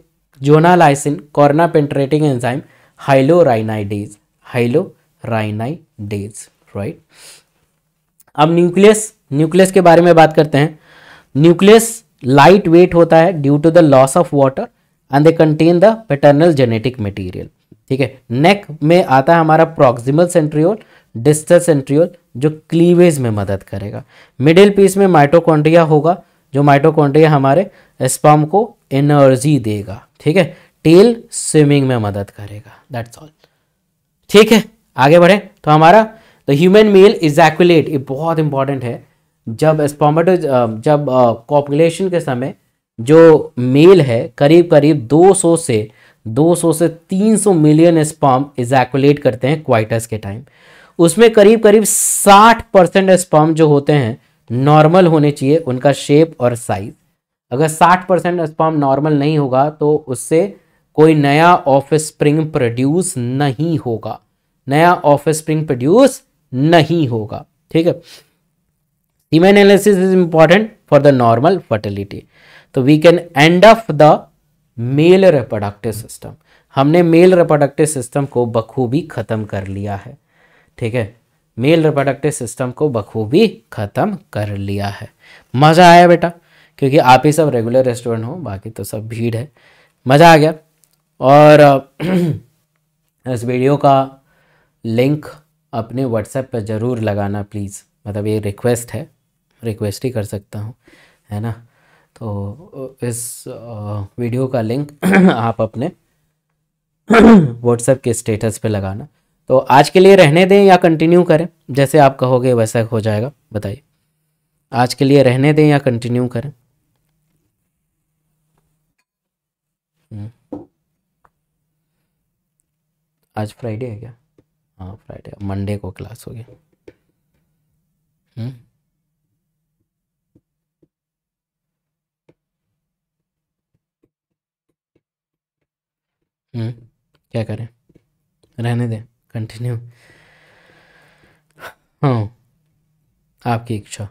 zonalysin corona penetrating enzyme hyaluronidase hyaluronidase right अब न्यूक्लियस न्यूक्लियस के बारे में बात करते हैं न्यूक्लियस लाइट वेट होता है due to the loss of water and they contain the paternal genetic material ठीक है नेक में आता है हमारा प्रॉक्सिमल सेंट्रियोल डिस्टल सेंट्रियोल जो क्लीवेज में मदद करेगा मिडिल पीस में माइटोकॉन्ड्रिया होगा जो माइटोकॉन्ड्रिया हमारे स्पम को एनर्जी देगा ठीक है टेल स्विमिंग में मदद करेगा दैट्स ऑल ठीक है आगे बढ़े तो हमारा द ह्यूमन मेल इजैकुलेट ये बहुत इंपॉर्टेंट है जब स्पॉमेटो जब कॉपुलेशन के समय जो मेल है करीब करीब 200 से 200 से 300 मिलियन स्पर्म इजैकुलेट करते हैं क्वाइटस के टाइम उसमें करीब करीब 60 परसेंट स्पर्म जो होते हैं नॉर्मल होने चाहिए उनका शेप और साइज अगर 60 परसेंट स्पर्म नॉर्मल नहीं होगा तो उससे कोई नया ऑफ स्प्रिंग प्रोड्यूस नहीं होगा नया ऑफ स्प्रिंग प्रोड्यूस नहीं होगा ठीक है semen analysis is important for the normal fertility तो we can end of the male reproductive system हमने मेल रिप्रोडक्टिव सिस्टम को बखूबी ख़त्म कर लिया है ठीक है मेल रिप्रोडक्टिव सिस्टम को बखूबी ख़त्म कर लिया है मज़ा आया बेटा क्योंकि आप ही सब रेगुलर रेस्टोरेंट हो बाकी तो सब भीड़ है मज़ा आ गया और इस वीडियो का लिंक अपने व्हाट्सएप पर ज़रूर लगाना प्लीज़ मतलब ये रिक्वेस्ट है रिक्वेस्ट ही कर सकता हूँ है ना तो इस वीडियो का लिंक आप अपने व्हाट्सएप के स्टेटस पे लगाना तो आज के लिए रहने दें या कंटिन्यू करें जैसे आप कहोगे वैसा हो जाएगा बताइए आज के लिए रहने दें या कंटिन्यू करें हम्म। आज फ्राइडे है क्या हाँ फ्राइडे मंडे को क्लास होगी हम्म हम्म, क्या करें रहने दें कंटिन्यू हाँ आपकी इच्छा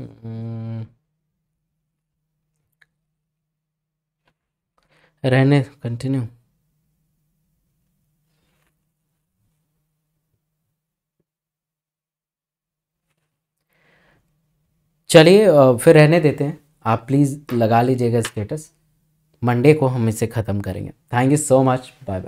हम्म, रहने कंटिन्यू चलिए फिर रहने देते हैं आप प्लीज़ लगा लीजिएगा स्टेटस मंडे को हम इसे ख़त्म करेंगे thank you so much bye bye